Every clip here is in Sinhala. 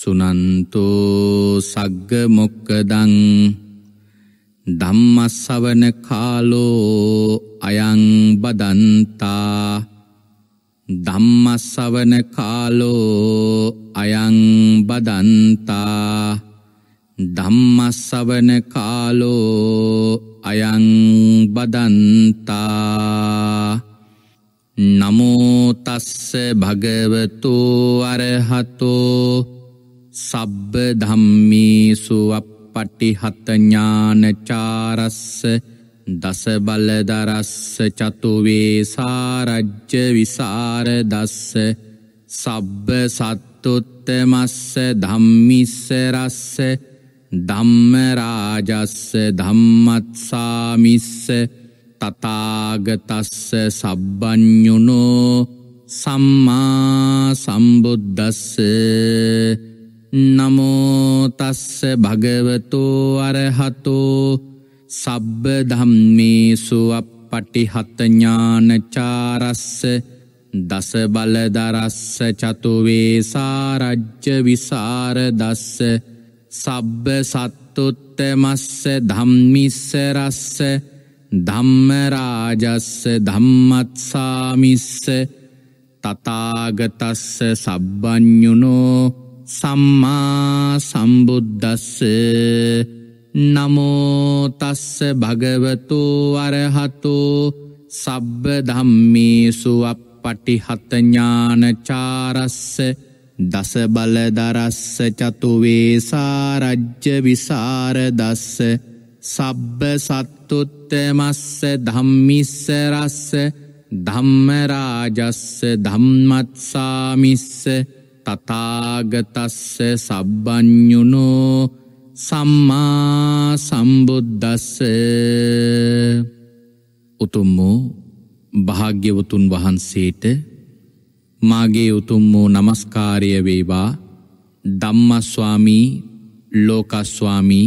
සුනන්තෝ සග්ග මොක්කදං ධම්මස්සවන කාලෝ අයං බදන්තා ධම්මස්සවන කාලෝ අයං බදන්තා ධම්මස්සවන කාලෝ අයං බදන්තා නමෝතස්ස භගවතු අරහතෝ සබ්බ ධම්මේසු අපපටිහතඥානචාරස්ස දසබලදරස්ස චතුවේ සාරජ්්‍ය විසාරදස්ස සබ්බ සත්තුත්තමස්ස ධම්මිස්සරස්ස ධම්මරාජස්ස ධම්මත්සාමිස්ස තතාගතස්ස සබ්බ්ඥුණෝ සම්මා සම්බුද්ධස්ස නමෝතස්ස භගවතෝ අරහතෝ සබ්බ ධම්මේසු පටිහතඥානචාරස්ස දස බලදරස්ස චතුවේසාරජ්්‍ය විසාරදස්ස සබ්බ සත්තුත්තමස්ස ධම්මිස්සරස්ස ධම්මරාජස්ස ධම්මත්සාමිස්ස තතාගතස්ස සබ්බ්ඥුනෝ සම්මා සම්බුද්ධස්ස නමෝතස්ස භගවතු වරහතු සබ්බ ධම්මේසු අප පටිහතඥානචාරස්ස දස බලදරස්ස චතුවේසාරජ්්‍ය විසාරදස්ස සබ්බ සත්තුත්තමස්ස ධම්මිස්සරස්ස ධම්මරාජස්ස ධම්මත්සාමිස්ස තතාගතස්ස සබ්බ්ඥුනෝ සම්මා සම්බුද්ධස්ස උතුම් වූ භාග්‍යවතුන් වහන්සේට මාගේ උතුම් වූ නමස්කාරය වේවා ධම්මස්වාමී ලෝකස්වාමී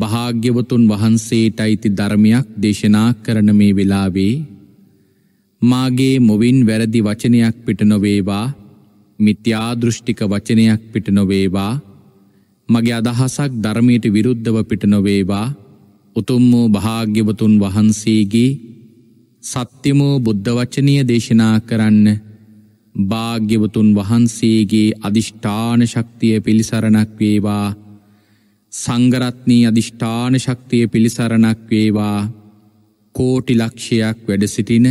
භාග්‍යවතුන් වහන්සේට අයිති ධර්මයක් දේශනා කරන මේ වෙලාවේ මාගේ මොවින් වැරදි වචනයක් පිට නොවේවා මිත්‍යාදෘෂ්ටික වචනයක් පිට නොවේවා මගේ අදහසක් ධර්මයට විරුද්ධව පිට නොවේවා උතුම් වූ භාග්‍යවතුන් වහන්සේගේ සත්‍යමෝ බුද්ධ වචනය දේශනා කරන්න භාග්‍යවතුන් වහන්සේගේ අධිෂ්ඨාන ශක්තිය පිළිසරණක් වේවා සංගරත්නී අධිෂ්ඨාන ශක්තිය පිළිසරණක් වේවා කෝටි ලක්ෂයක් වැඩසිටින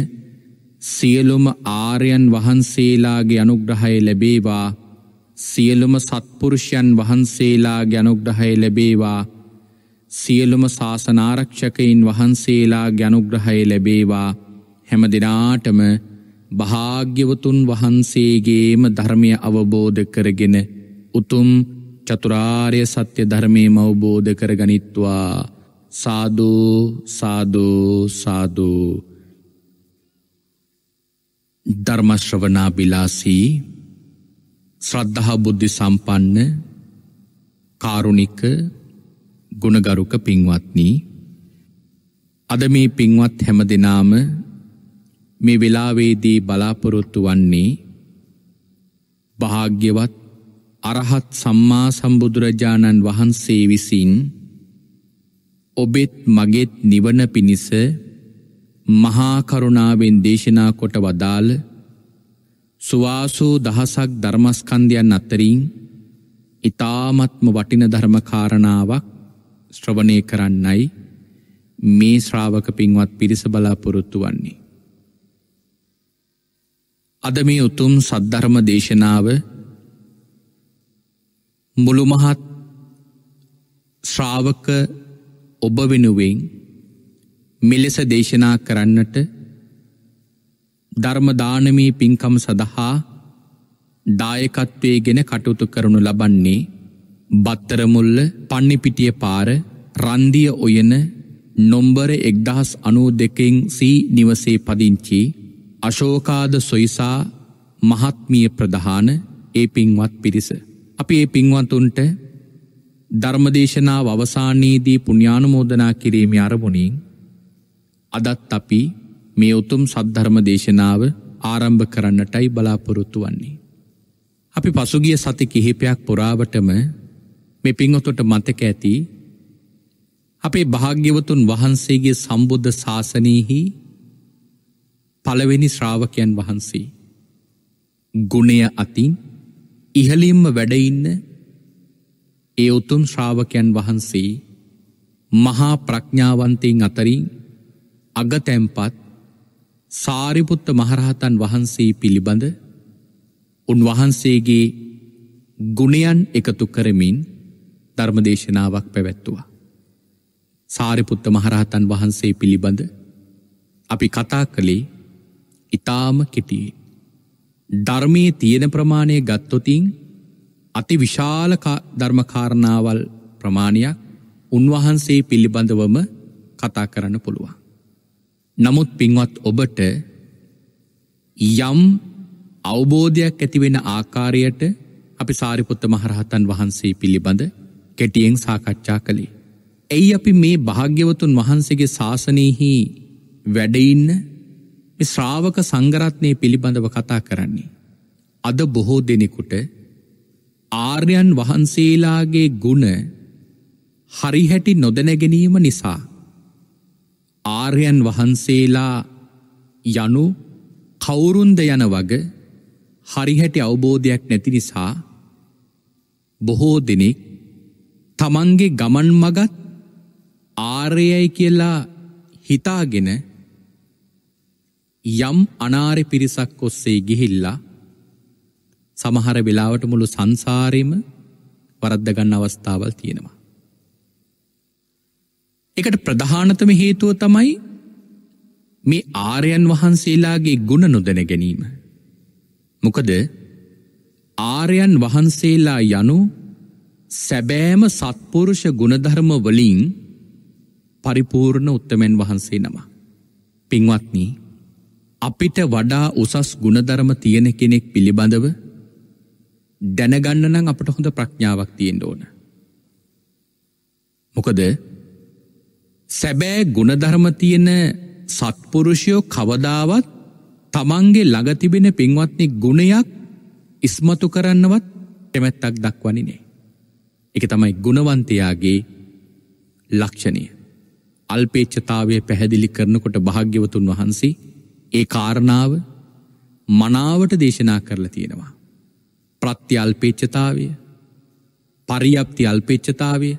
සියලුම ආර්යන් වහන්සේලාගේ අනුග්‍රහය ලැබේවා සියලුම සත්පුරුෂයන් වහන්සේලාගේ අනුග්‍රහය ලැබේවා සියලුම ශාසනාරක්ෂකයින් වහන්සේලාගේ අනුග්‍රහය ලැබේවා හැම දිනාටම භාග්‍යවතුන් වහන්සේගේම ධර්මය අවබෝධ කරගෙන උතුම් චතුරාර්ය සත්‍ය ධර්මයම අවබෝධ කරගනිත්වා සාදු සාදු සාදු ධර්මශ්‍රවනා බිලාසී ශ්‍රද්ධහා බුද්ධි සම්පන්න කාරුණික ගුණගරුක පින්වත්නී අද මේ පින්වත් හැම දෙනාම මේ වෙලාවේදී බලාපොරොත්තු වන්නේ භාග්‍යවත් අරහත් සම්මා සම්බුදුරජාණන් වහන්සේ විසින් ඔබෙත් මගෙත් නිවන පිණිස මහා කරුණාවෙන් දේශනා කොට වදාළ සුවාසූ දහසක් ධර්මස්කන්ධයන් අත්තරින් ඉතාමත්ම වටින ධර්මකාරණාවක් ශ්‍රවණය කරන්නයි මේ ශ්‍රාවක පින්වත් පිරිස බලාපොරොත්තු වන්නේ. අද මේ උතුම් සද්ධර්ම දේශනාව මුළුමහත් ශ්‍රාවක ඔබ වෙනුවෙන් මෙලෙස දේශනා කරන්නට ධර්මදානමී පින්කම් සඳහා දායකත්වය ගෙන කටයුතු කරනු ලබන්නේ බත්තරමුල්ල පන්නිපිටිය පාර රන්දිය ඔයන නොම්බර එක්දහස් අනූ දෙකෙන් සී නිවසේ පදිංචි අශෝකාද සොයිසා මහත්මිය ප්‍රධාන ඒ පින්වත් පිරිස. අපි ඒ පින්වතුන්ට ධර්මදේශනා අවසානයේදී පුුණ්‍යානුමෝදනා කිරීම අරමුණින් අදත් අපි මේ උතුම් සද්ධර්ම දේශනාව ආරම්භ කරන්නටයි බලාපොරොත්තු වන්නේ. අපි පසුගිය සති කිහිපයක් පුරාවටම මේ පිංහොතොට මතක ඇති අපේ භාග්‍යවතුන් වහන්සේගේ සම්බුද්ධ ශාසනයහි පළවෙනි ශ්‍රාවකයන් වහන්සේ. ගුණය අතින් ඉහලින්ම වැඩඉන්න ඒ උතුම් ශ්‍රාවකයන් වහන්සේ මහා ප්‍රඥාවන්තයෙන් අතරින් අගතැම්පත් සාරිපුත්ත මහරහතන් වහන්සේ පිළිබඳ උන්වහන්සේගේ ගුණයන් එකතු කරමින් ධර්මදේශනාවක් පැවැත්තුවා. සාරිපුත්ත මහරහතන් වහන්සේ පිළිබඳ අපි කතා කළේ ඉතාම කෙටියේ. ධර්මයේ තියෙන ප්‍රමාණය ගත්තොතින් අති විශාල ධර්මකාරණාවල් ප්‍රමාණයක් උන්වහන්සේ පිළිබඳවම කතා කරන්න පුළුවන්. නමුත් පින්වත් ඔබට යම් අවබෝධයක් ඇතිවෙන ආකාරයට අපි සාරිපුත්ත මහරහතන් වහන්සේ පිළිබඳ කෙටියෙන් සාකච්ඡා කළේ. ඇයි අපි මේ භාග්‍යවතුන් වහන්සේගේ ශාසනයහි වැඩඉන්න ශ්‍රාවක සංගරත්නය පිළිබඳව කතා කරන්නේ. අද බොහෝ දෙනෙකුට ආර්යන් වහන්සේලාගේ ගුණ හරිහැටි නොදැනගැනීම නිසා ආර්යන් වහන්සේලා යනු කවුරුන්ද යන වග හරිහැටි අවබෝධයක් නැති නිසා බොහෝ දෙනෙක් තමන්ගේ ගමන් මගත් ආර්යයි කියලා හිතාගෙන යම් අනාරෙ පිරිසක් ඔස්සේ ගිහිල්ලා සමහර වෙලාවට මුළු සංසාරයම වරද්දගන්න අවස්ථාවල් තියෙනවා. එකට ප්‍රධානතම හේතුව තමයි මේ ආරයන් වහන්සේලාගේ ගුණ නොදැන ගැනීම. මොකද ආරයන් වහන්සේලා යනු සැබෑම සත්පුරුෂ ගුණධර්ම වලින් පරිපූර්ණ උත්තමැන් වහන්සේ නම. පින්වත්නි අපිට වඩා උසස් ගුණධර්ම තියෙන කෙනෙක් පිළිබඳව දැනගන්න නම් අපට හොඳ ප්‍රඥාවක් තියෙන්ට ඕන. මොකද සැබෑ ගුණධර්ම තියෙන සත්පුරුෂයෝ කවදාවත් තමන්ගේ ළඟතිබෙන පින්වත්නි ගුණයක් ඉස්මතු කරන්නවත් කැමැත්තක් දක්වනිනේ. එක තමයි ගුණවන්තයාගේ ලක්ෂණය. අල්පේච්චතාවය පැහැදිලි කරනකොට භාග්‍යවතුන් වහන්සේ ඒ කාරණාව මනාවට දේශනා කරලා තියෙනවා. ප්‍රත්‍ය අල්පේච්චතාවය පරිියප්ති අල්පේච්චතාවය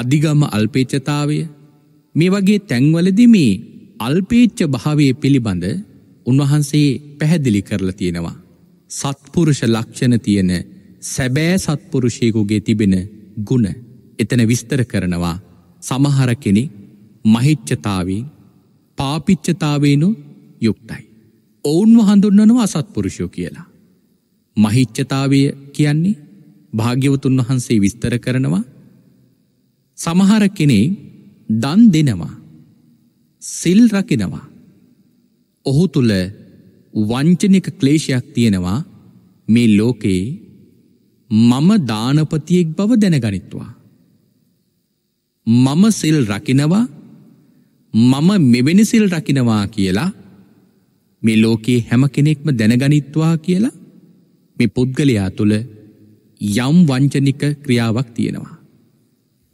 අධිගම අල්පේච්චතාවය මේ වගේ තැන්වලදි මේ අල්පේච්ච භාවය පිළිබඳ උන්වහන්සේ පැහැදිලි කරලා තියෙනවා. සත්පුරුෂ ලක්ෂණ තියෙන සැබෑ සත්පුරුෂයකුගේ තිබෙන ගුණ එතන විස්තර කරනවා සමහර කෙනෙ මහිච්චතාවෙන් පාපිච්චතාවේනු යුක්තයි. ඔවුන්ව හඳුන්වනවා අසත්පුරුෂෝ කියලා. මහිච්චතාවය කියන්නේ භාග්‍යවතුන් වහන්සේ විස්තර කරනවා සමහර කෙනෙක් දන් දෙනවා සිල් රකිනවා ඔහු තුළ වංචනික ක්ලේශයක් තියෙනවා මේ ලෝකයේ මම දානපතියෙක් බව දැනගනිත්වා. මම සිල් රකිනවා මම මෙවැනි සිල් රකිනවා කියලා මේ ලෝකයේ හැම කෙනෙක්ම දැනගනිත්වා කියලා මේ පුද්ගලයා තුළ යම් වංචනික ක්‍රියාවක් තියෙනවා.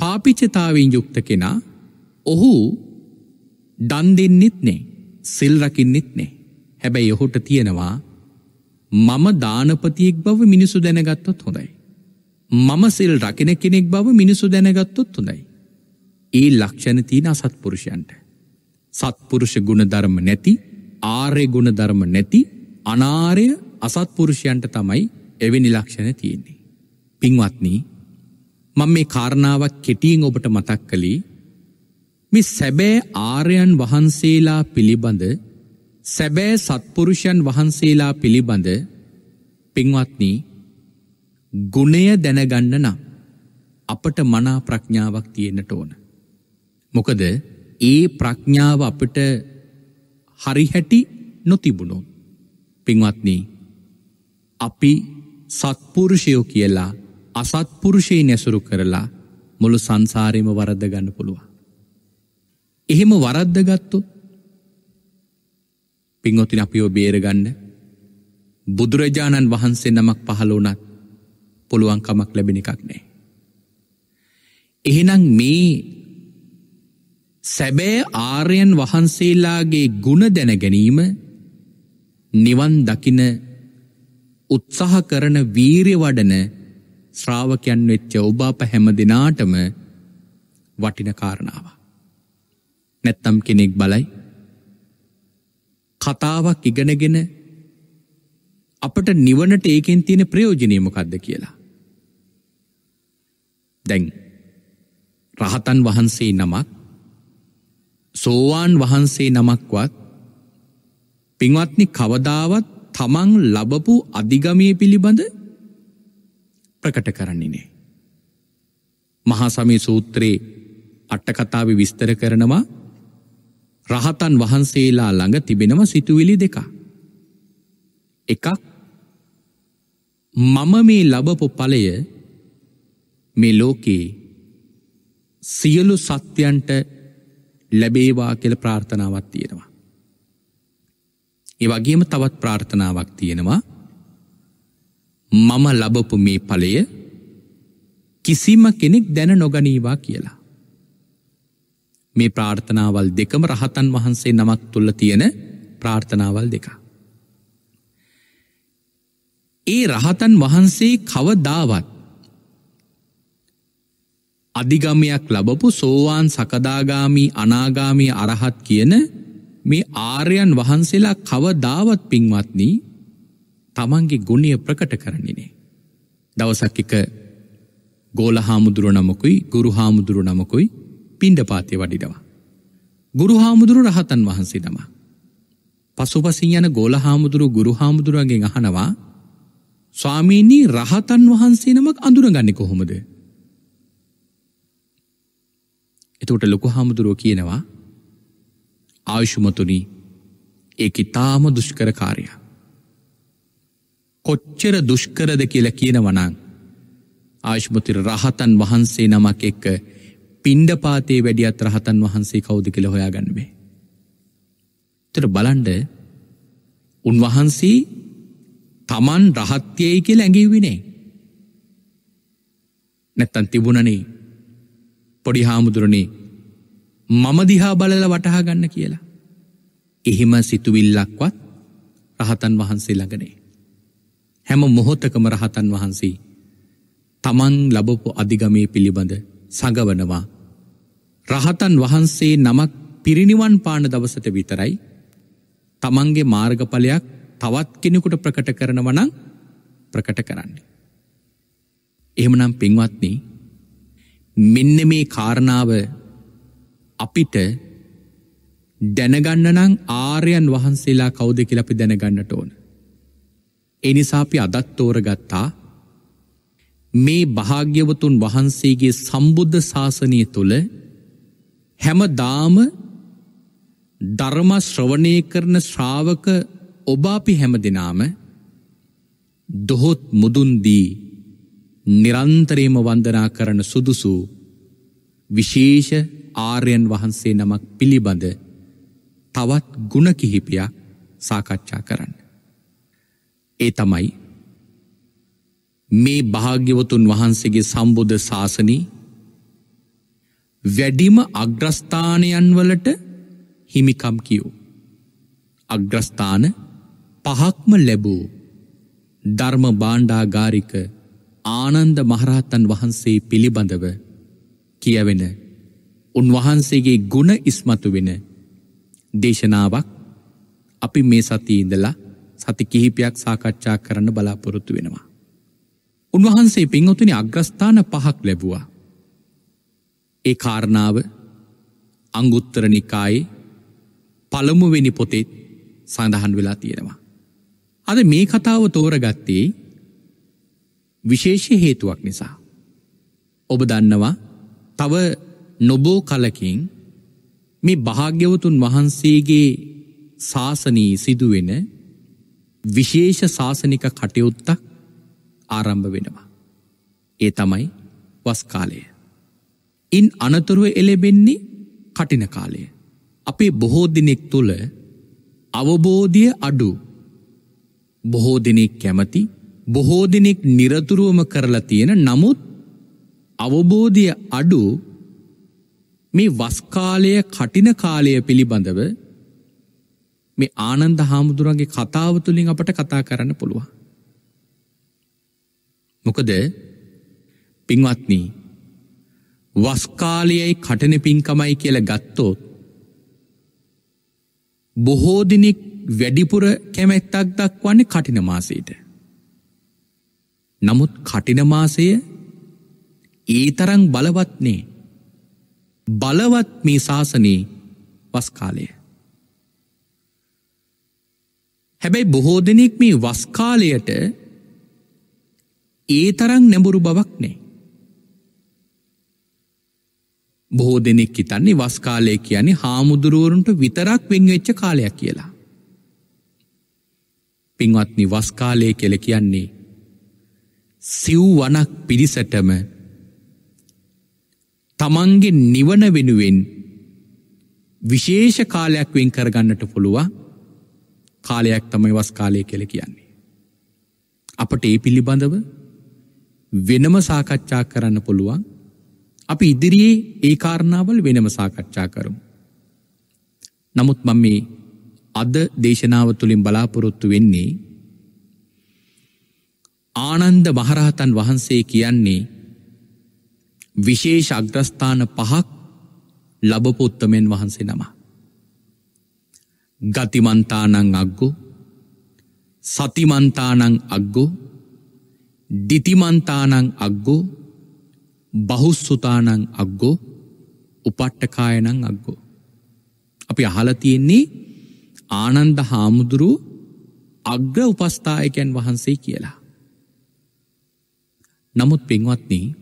පාපිච්චතාවෙන් යුක්ත කෙනා ඔහු දන් දෙන්නෙත් නේ සිල් රකින්නෙත් නේ හැබැයි ඔහුට තියෙනවා මම දානපතියෙක් බව මිනිසු දැනගත්තොත් හොඳයි. මම සිල් රකින කෙනෙක් බව මිනිසු දැනගත්තොත් හොඳයි. ඒ ලක්ෂණ තියෙන අසත්පුරුෂයන්ට. සත්පුරුෂ ගුණධර්ම නැති ආරය ගුණධර්ම නැති අනාරය අසත්පුරුෂයන්ට තමයි එවැනි ලක්ෂණ තියෙන්නේ. පින්වත්නී මං මේ කාරණාවක් කෙටියෙන් ඔබට මතක් කළේ මේ සැබෑ ආර්යන් වහන්සේලා පිළිබඳ සැබෑ සත්පුරුෂයන් වහන්සේලා පිළිබඳ පින්වත්නි ගුණය දැනගන්න නම් අපට මනා ප්‍රඥාවක් තියෙන්නට ඕන. මොකද ඒ ප්‍රඥාව අපට හරිහැටි නොතිබුණොත් පින්වත්නි අපි සත්පුරුෂයෝ කියලා අසත්පුරුෂයෙන් ඇසුරු කරලා මුළු සංසාරෙම වරද ගන්න පුළුවන්. එහෙම වරද්දගත්තු පින්වතින අපිෝ බේරගන්න බුදුරජාණන් වහන්සේ නමක් පහළුවනත් පුළුවන්කමක් ලැබෙන එකක් නෑ. එහෙනම් මේ සැබෑ ආර්යන් වහන්සේලාගේ ගුණ දැන ගැනීම නිවන් දකින උත්සාහ කරන වීරය වඩන ශ්‍රාවකයන් වෙච්ච ඔබාප හැම දෙනාටම වටින කාරණාව. නැත්තම් කෙනෙක් බලයි කතාවක් ඉගෙනගෙන අපට නිවනට ඒකෙන් තියෙන ප්‍රයෝජනයමකක්ද කියලා. දැන් රහතන් වහන්සේ නමක් සෝවාන් වහන්සේ නමක්වත් පින්වත්නි කවදාවත් තමන් ලබපු අධිගමය පිළිබඳ ප්‍රකට කරන්නේ නෑ. මහා සමී සූත්‍රයේ අට්ටකතාව විස්තර කරනවා රහතන් වහන්සේලා ළඟ තිබෙනව සිතුවිලි දෙක. එකක් මම මේ ලබපු පලය මේ ලෝකයේ සියලු සත්‍යයන්ට ලැබේවා කෙළ ප්‍රාර්ථනාවක් තියෙනවා. ඒවගේම තවත් ප්‍රාර්ථනාවක් තියෙනවා මම ලබපු මේ පලය කිසිම කෙනෙක් දැන නොගනීවා කියලා. මේ ප්‍රාර්ථනාවල් දෙකම රහතන් වහන්සේ නමක් තුල්ල තියෙන ප්‍රාර්ථනාවල් දෙක. ඒ රහතන් වහන්සේ කවදාවත් අධිගමයක් ලබපු සෝවාන් සකදාගාමී අනාගාමී අරහත් කියන මේ ආර්යන් වහන්සේලා කවදාවත් පින්වත්නී තමන්ගේ ගුණිය ප්‍රකට කරන්නේනේ. දවසක් එක ගෝල හාමුදුරුව නමකුයි ගුරු හාමුදුරු නමකුයි පිණ්ඩපාතය වඩිනවා. ගුරු හාමුදුරු රහතන් වහන්සේ තමා. පසුපසින් යන ගෝල හාමුදුරු ගුරු හාමුදුරුවන්ගෙන් අහනවා ස්වාමීනී රහතන් වහන්සේ නමක් අඳුරගන්න කොහොමද. එතකොට ලොකු හාමුදුරුව කියනවා ආයුෂුමතුනි ඒක ඉතාම දුෂ්කර කාරය. කොච්චර දුෂ්කරද කියලා කියනවනං ආයුෂ්මතිර රහතන් වහන්සේ නමක් එක්ක පිණ්ඩපාතයේ වැඩියත් රහතන් වහන්සේ කෞුද කළ හොයාගන්න බේ. තර බලන්ඩ උන්වහන්සේ තමන් රහත්්‍යයයි කිය ඇඟීවිනේ. නැත්තන් තිබුණනේ පොඩි හාමුදුරණේ මම දිහා බලල වටහා ගන්න කියලා. එහෙම සිතුවිල්ලක්වත් රහතන් වහන්සේ ළඟනේ. හැම මොහොතකම රහතන් වහන්සේ තමන් ලබපු අධිගමය පිළිබඳ සඟවනවා. රහතන් වහන්සේ නමක් පිරිනිවන් පාන දවසට විතරයි තමන්ගේ මාර්ගඵලයක් තවත් කෙනෙකුට ප්‍රකට කරනවනං ප්‍රකට කරන්නේ. එහෙමනම් පින්වත්න මෙන්න මේ කාරණාව අපිට දැනගන්න නං ආරයන් වහන්සේලා කෞුද කියලපි දැනගන්නට ඕන. එනිසාපි අදත් තෝරගත්තා මේ භාග්‍යවතුන් වහන්සේගේ සම්බුද්ධ ශාසනය තුළ හැම දාම ධර්ම ශ්‍රවණය කරන ශ්‍රාවක ඔබ අපි හැම දෙනාම දොහොත් මුදුන්දී නිරන්තරේම වන්දනා කරන සුදුසු විශේෂ ආර්යන් වහන්සේ නමක් පිළිබඳ තවත් ගුණ කිහිපයක් සාකච්ඡා කරන්න. ඒ තමයි මේ භාග්‍යවතුන් වහන්සේගේ සම්බුද්ධ ශාසනී වැඩිම අග්‍රස්ථානයන් වලට හිමිකම් කියෝ. අග්‍රස්ථාන පහක්ම ලැබූ ධර්ම බාණ්ඩාගාරික ආනන්ද මහරහතන් වහන්සේ පිළිබඳව කියවෙන උන්වහන්සේගේ ගුණ ඉස්මතු වෙන දේශනාවක් අපි මේ සතිඉඳලා සති කිහිපයක් සාකච්ඡා කරන්න බලාපොරොත්තු වෙනවා. උන්වහන්සේ පින්වතුනි අග්‍රස්ථාන පහක් ලැබුවා. ඒ කාරණාව අංගුත්තර නිකායේ පළමුවෙනි පොතෙත් සඳහන් වෙලා තියෙනවා. අද මේ කතාව තෝරගත්තේ විශේෂ හේතුවක් නිසා. ඔබ දන්නවා තව නොබෝ කලකින් මේ භාග්‍යවතුන් වහන්සේගේ ශාසනී සිදුවෙන විශේෂ ශාසනික කටයුත්තක් ආරම්භ වෙනවා. ඒ තමයි වස්කාලය. ඉන් අනතුරුව එලෙබෙන්නේ කටින කාලය. අපේ බොහෝ දෙනෙක් තුළ අවබෝධය අඩු බොහෝ දෙනෙක් කැමති බොහෝ දෙනෙක් නිරතුරුවම කරලා තියෙන නමුත් අවබෝධය අඩු මේ වස්කාලය කටින කාලය පිළිබඳව මේ ආනන්ද හාමුදුරන්ගේ කතාව තුළින් අපට කතා කරන්න පුළුවන්. මොකද පින්වත්නී වස්කාලයයි කටන පින්කමයි කියල ගත්තෝ බොහෝදිනෙක් වැඩිපුර කැමැත්තක් දක්වන්නේ කටින මාසයට නමුත් කටින මාසය ඒ තරං බලවත්නේ බලවත් මේ ශාසනයේ වස්කාලය හැබැයි බොහෝ දෙනෙක් මේ වස්කාලයට ඒ තරං නැඹුරු බවක් නෑ. බොහෝ දෙනෙක් හිතන්නේ වස්කාලය කියන්නේ හාමුදුරුවරුන්ට විතරක් වෙංවෙච්ච කාලයක් කියලා. පින්වත්නි වස්කාලය කෙල කියන්නේ සිව් වනක් පිරිසටම තමන්ගේ නිවන වෙනුවෙන් විශේෂ කාලයක් වෙන් කරගන්නට පුළුවන් කාලයක් තමයි වස්කාලය කෙල කියන්නේ. අපට ඒ පිළිබඳව වෙනම සාකච්ඡා කරන්න පුළුවන් අපි ඉදිරියේ ඒ කාරණාවල් වෙනම සාකච්ඡා කරමු. නමුත් මම මේ අද දේශනාව තුළින් බලාපොරොත්තු වෙන්නේ ආනන්ද මහරහතන් වහන්සේ කියන්නේ විශේෂ අග්‍රස්ථාන පහක් ලබපුත්තමෙන් වහන්සේ නම. ගතිමන්තානං අග්ගු සතිමන්තානං අග්ගෝ දිතිමන්තානං අක්ගෝ බහුස්සුතානං අක්ගෝ උපට්ටකායනං අක්ගෝ. අපි අහලතියෙන්නේ ආනන්ද හාමුදුරු අග්‍ර උපස්ථායකැන් වහන්සේ කියලා. නමුත් පෙන්වත්න්නේ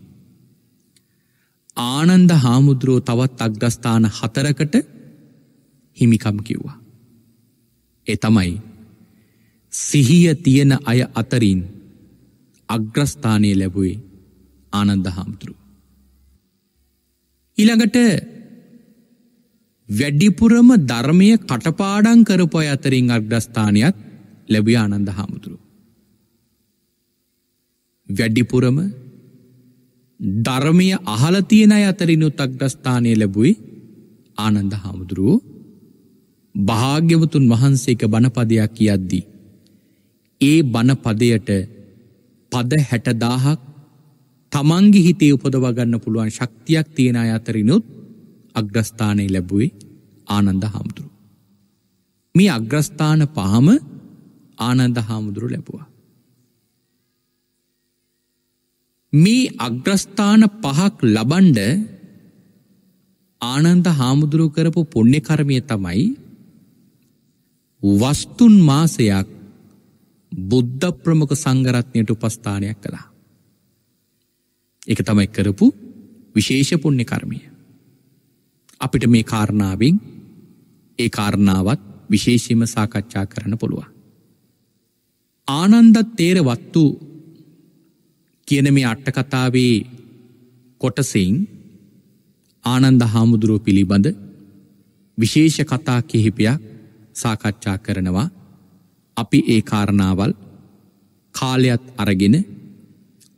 ආනන්ද හාමුදුරුවෝ තවත් අග්‍රස්ථාන හතරකට හිමිකම් කිව්වා. එතමයි සිහිය තියෙන අය අතරින් අග්‍රස්ථානය ලැබුවේ ආනන්ද හාමුදුරු. ඉළඟට වැඩිපුරම ධර්මය කටපාඩං කරපොය අතරින් අග්‍රස්ථානයක් ලැබිය ආනන්ද හාමුදුරු. වැඩිපුරම ධර්මය අහලතියන අතරිනුත් අග්‍රස්ථානය ලැබුයි ආනන්ද හාමුදුරුවෝ භාග්‍යවතුන් වහන්සේක බණපදයක් කියද්දී. ඒ බණපදයට පද හැටදාහක් තමන්ගි හිතේ උපදවගන්න පුළුවන් ශක්තියක් තියෙන අතරිනුත් අග්‍රස්ථානය ලැබුවේ ආනන්ද හාමුදුරු. මේ අග්‍රස්ථාන පහම ආනන්ද හාමුදුරු ලැබවා. මේ අග්‍රස්ථාන පහක් ලබන්ඩ ආනන්ද හාමුදුරු කරපු පුුණ්‍ය කරමය තමයි වස්තුන් මාසයක් බුද්ධ ප්‍රමුඛ සංගරත්නයට උපස්ථානයක් කළා. එක තමයි කරපු විශේෂපුුණ්‍ය කර්මය. අපිට මේ කාරණාවෙන් ඒ කාරණාවත් විශේෂීම සාකච්ඡා කරන පුළුවන්. ආනන්දත් තේරවත්තු කියන මේ අට්ටකතාවේ කොටසින් ආනන්ද හාමුදුරුව පිළිබඳ විශේෂ කතා කිහිපයක් සාකච්ඡා කරනවා අපි ඒ කාරණාවල් කාලයත් අරගෙන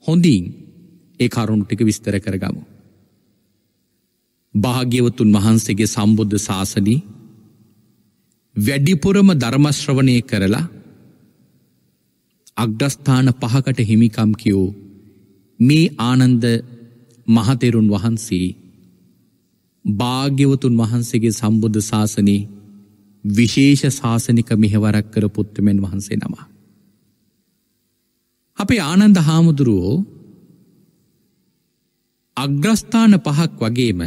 හොඳීන් ඒ කරුණුටික විස්තර කරගමු. භාග්‍යවතුන් වහන්සේගේ සම්බුද්ධ ශාසනී වැඩිපුරම ධර්මශ්‍රවනය කරලා අග්‍රස්ථාන පහකට හිමිකම් කියෝ මේ ආනන්ද මහතෙරුන් වහන්සේ භාග්‍යවතුන් වහන්සේගේ සම්බුද්ධ ශාසනී විශේෂ ශාසනික මෙහෙවරක් කර පුත්තමෙන් වහන්සේ නවා. අපේ ආනන්ද හාමුදුරුවෝ අග්‍රස්ථාන පහක් වගේම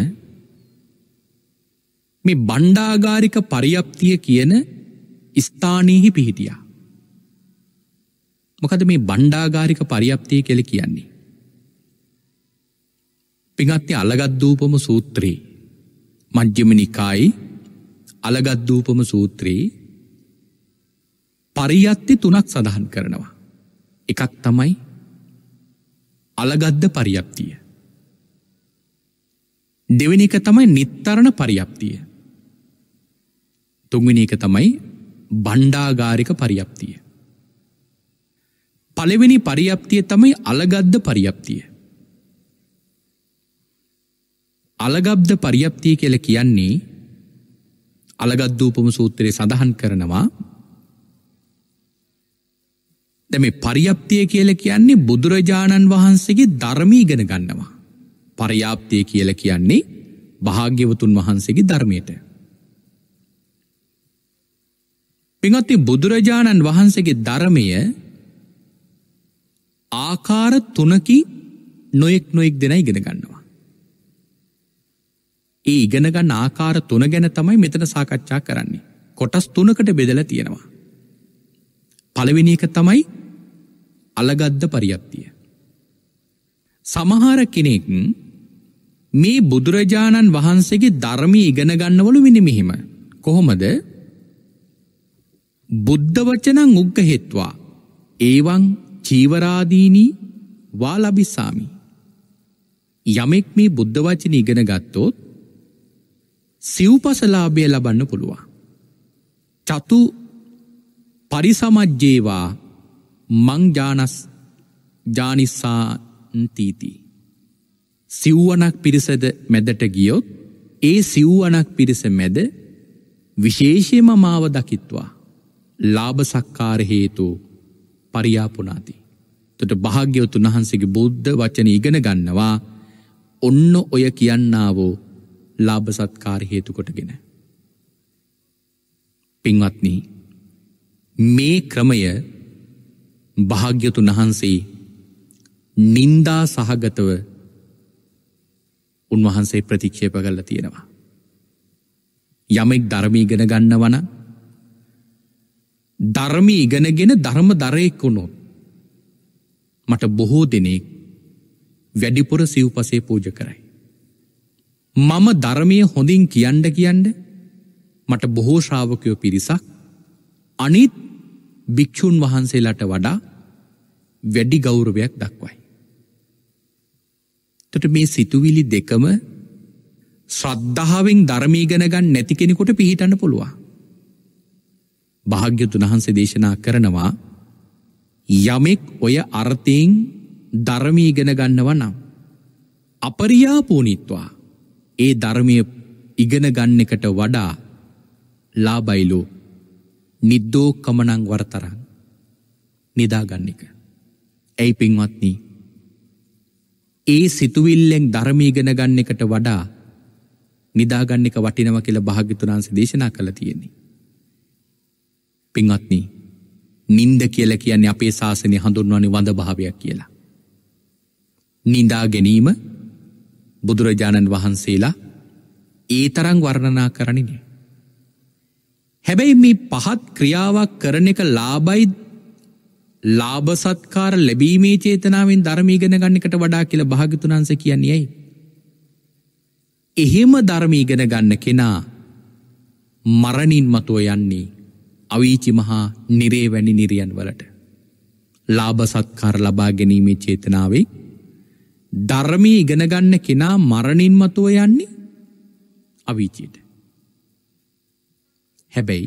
මේ බණ්ඩාගාරික පරියප්තිය කියන ස්ථානයහි පිහිටියා. මොකද මේ බණ්ඩාගාරික පරියප්තිය කෙළ කියන්නේ. පිගත්ති අලගත්දූපම සූත්‍රී මජ්‍යමනිකායි අලගත්දූපම සූත්‍රයේ පරියත්ති තුනක් සඳහන් කරනවා. එකක් තමයි අලගද්ද පරියප්තිය. දෙවනි එක තමයි නිත්තරණ පරියප්තිය. තුන්වෙනි එක තමයි බණ්ඩාගාරික පරියප්තිය. පළවෙනි පරියප්තිය තමයි අලගද්ද පරියප්තිය. අලගබ්ද පරියප්තිය කියල කියන්නේ අලගත්දූපම සූත්‍රය සඳහන් කරනවා දැම පරිියප්තිය කියල කියන්නේ බුදුරජාණන් වහන්සේගේ ධර්මී ගෙන ගන්නවා. පරියාප්තිය කියල කියන්නේ භාග්‍යවතුන් වහන්සේගේ ධර්මයට. පිඟත්ති බුදුරජාණන් වහන්සේගේ ධර්මය ආකාර තුනකි නොයෙක් නොයෙක් දෙනයි ගෙන ගන්නවා. ඒ ඉගෙනගන්න ආකාර තුන ගැන තමයි මෙතන සාකච්ඡා කරන්නේ. කොටස් තුනකට බෙදල තියෙනවා. පළවෙනි එක තමයි අලගද්ද පරියක්තිය. සමහර කෙනෙක් මේ බුදුරජාණන් වහන්සේගේ ධර්මී ඉගෙනගන්නවලු විනිමිහිම. කොහොමද බුද්ධ වචනං උග්ග හෙත්වා ඒවන් චීවරාදීනී වා ලබිස්සාමි. යමෙක් මේ බුද්ධ වචන ඉගෙන ගත්තොත් සිව්පසලාභය ලබන්න පුළුවන්. චතු පරිසමජ්ජේවා මංජානස් ජානිස්සාන්තීති. සිව්වනක් පිරිසද මැදට ගියොත් ඒ සිව්වනක් පිරිස මැද විශේෂයම මාව දකිත්වා. ලාභසක්කාර හේතු පරියාපුනාති. තොට භාග්‍යවතුන් වහන්සේගේ බුද්ධ වචන ඉගෙන ගන්නවා ඔන්න ඔය කියන්නාවෝ ලාභ සත්කාර හේතු කොටගෙන. පින්වත්න මේ ක්‍රමය භාග්‍යතුන් වහන්සේ නින්දා සහගතව උන්වහන්සේ ප්‍රතික්ෂේප කල්ල තියෙනවා. යමෙක් ධර්මී ඉගෙන ගන්නවන ධර්මී ඉගෙනගෙන ධර්ම දරයෙක් වුණොත් මට බොහෝ දෙනෙක් වැඩිපුර සිව්පසේ පූජ කරයි. මම ධර්මය හොඳින් කියන්ඩ කියන්ඩ මට බොහෝ ශ්‍රාවකයෝ පිරිසක් අනිත් භික්‍ෂූන් වහන්සේලාට වඩා වැඩි ගෞරවයක් දක්වයි. තට මේ සිතුවිලි දෙකම ශ්‍රද්ධාවෙන් ධර්මීගෙනගන්න නැති කෙනෙකොට පිහිටන්න පුළුවන්. භාග්‍යතුන් වහන්සේ දේශනා කරනවා යමෙක් ඔය අර්ථයෙන් ධර්මීගෙන ගන්නව නම් අපරියාපූනිත්වා ඒ ධර්මය ඉගෙන ගන්න එකට වඩා ලාබයිලෝ නිද්දෝ කමනං වරතරං නිදාගන්න එක. ඇයි පින්වත්නී. ඒ සිතුවිල්ලෙන් ධර්මී ඉගෙන ගන්න එකට වඩා නිදාගන්න එක වටිනව කියල භාගිතුනාන්ස දේශනා කළ තියෙන්නේ. පින්වත්නී නින්ද කියල කියන්නේ අපේ ශාසනය හඳුන්වනි වඳ භාවයක් කියලා. නිදා ගැනීම බුදුරජාණන් වහන්සේලා ඒ තරං වර්ණනා කරණිනේ. හැබැයි මේ පහත් ක්‍රියාවක් කරන එක ලාබයි ලාභසත්කාර ලැබීමේ චේතනාවෙන් ධර්මීගෙන ගන්නකට වඩා කියල භාගතුනන්ස කියන්නේයි. එහෙම ධර්මීගෙන ගන්න කෙනා මරණින් මතුව යන්නේ අවීචි මහා නිරේවැනි නිරියන් වලට. ලාභසත්කාර ලබා ගැනීමේ චේතනාවේ ධර්මී ඉගෙනගන්න කෙනා මරණින් මතුව යන්නේ අවීචයට. හැබැයි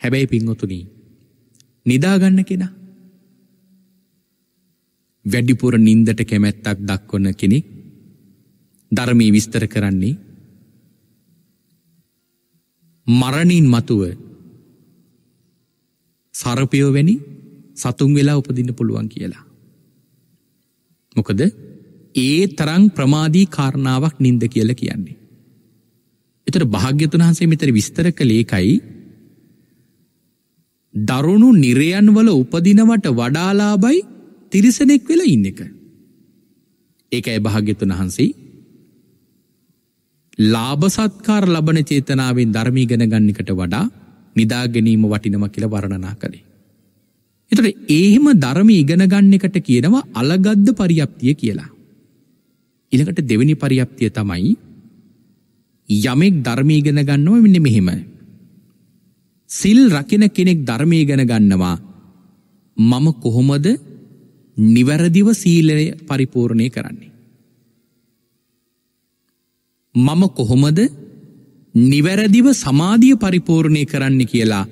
හැබැයි පිංහොතුනී නිදාගන්න කෙනා. වැඩිපුර නින්දට කැමැත්තක් දක්වන කෙනෙක් ධර්මී විස්තර කරන්නේ මරණින් මතුව සරපයෝ වැනි සතුන් වෙලා උපදින්න පුළුවන් කියලා. මොකද ඒ තරං ප්‍රමාදී කාරණාවක් නින්ද කියල කියන්නේ. එතට භාග්‍යතුන් වහන්සේ මෙතර විස්තර කළේකයි දරුණු නිරයන් වල උපදිනවට වඩාලාබයි තිරිසනෙක් වෙලා ඉන්න එක. ඒකයි භාග්‍යතුන් වහන්සේ ලාබසත්කාර ලබන චේතනාවෙන් ධර්මී ගැන ගන්නකට වඩා නිදාගැනීම වටිනම කියල වරණනා කළේ. එතට ඒහෙම ධර්ම ඉගෙන ගන්න එකට කියනවා අලගද්ද පරියප්තිය කියලා. ඉළකට දෙවැනි පරියප්තිය තමයි යමෙක් ධර්මී ගෙන ගන්නව මෙන්න මෙහෙම. සිල් රකින කෙනෙක් ධර්මය ගෙන ගන්නවා මම කොහොමද නිවැරදිව සීලය පරිපූර්ණය කරන්නේ. මම කොහොමද නිවැරදිව සමාධිය පරිපූර්ණය කරන්න කියලා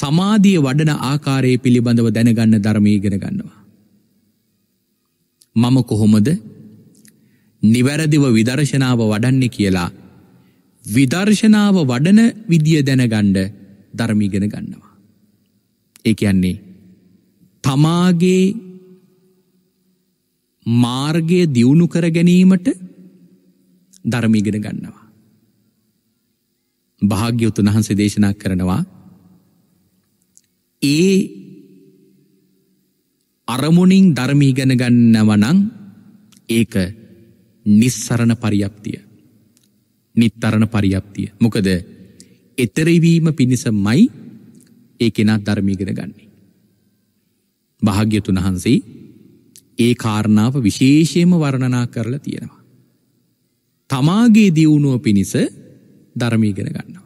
සමාධිය වඩන ආකාරය පිළිබඳව දැනගන්න ධර්මීගෙන ගන්නවා. මම කොහොමද නිවැරදිව විදර්ශනාව වඩන්නේ කියලා විදර්ශනාව වඩන විදිය දැනගණ්ඩ ධර්මීගෙන ගන්නවා. ඒයන්නේ තමාගේ මාර්ගය දියුණු කර ගැනීමට ධර්මීගෙන ගන්නවා. භාග්‍යවතුන් වහන්සේ දේශනා කරනවා ඒ අරමුණින් ධර්මී ගැනගන්නවනං ඒක නිස්සරණ පරියප්තිය. නිත්තරණ පරියප්තිය. මොකද එතරවීම පිණිස මයි ඒ කෙනත් ධර්මීගෙන ගන්නේ. භාග්‍යතුන් වහන්සේ ඒ කාරණාව විශේෂයම වර්ණනා කරලා තියෙනවා. තමාගේ දියුණුව පිණිස ධර්මීගෙන ගන්නවා.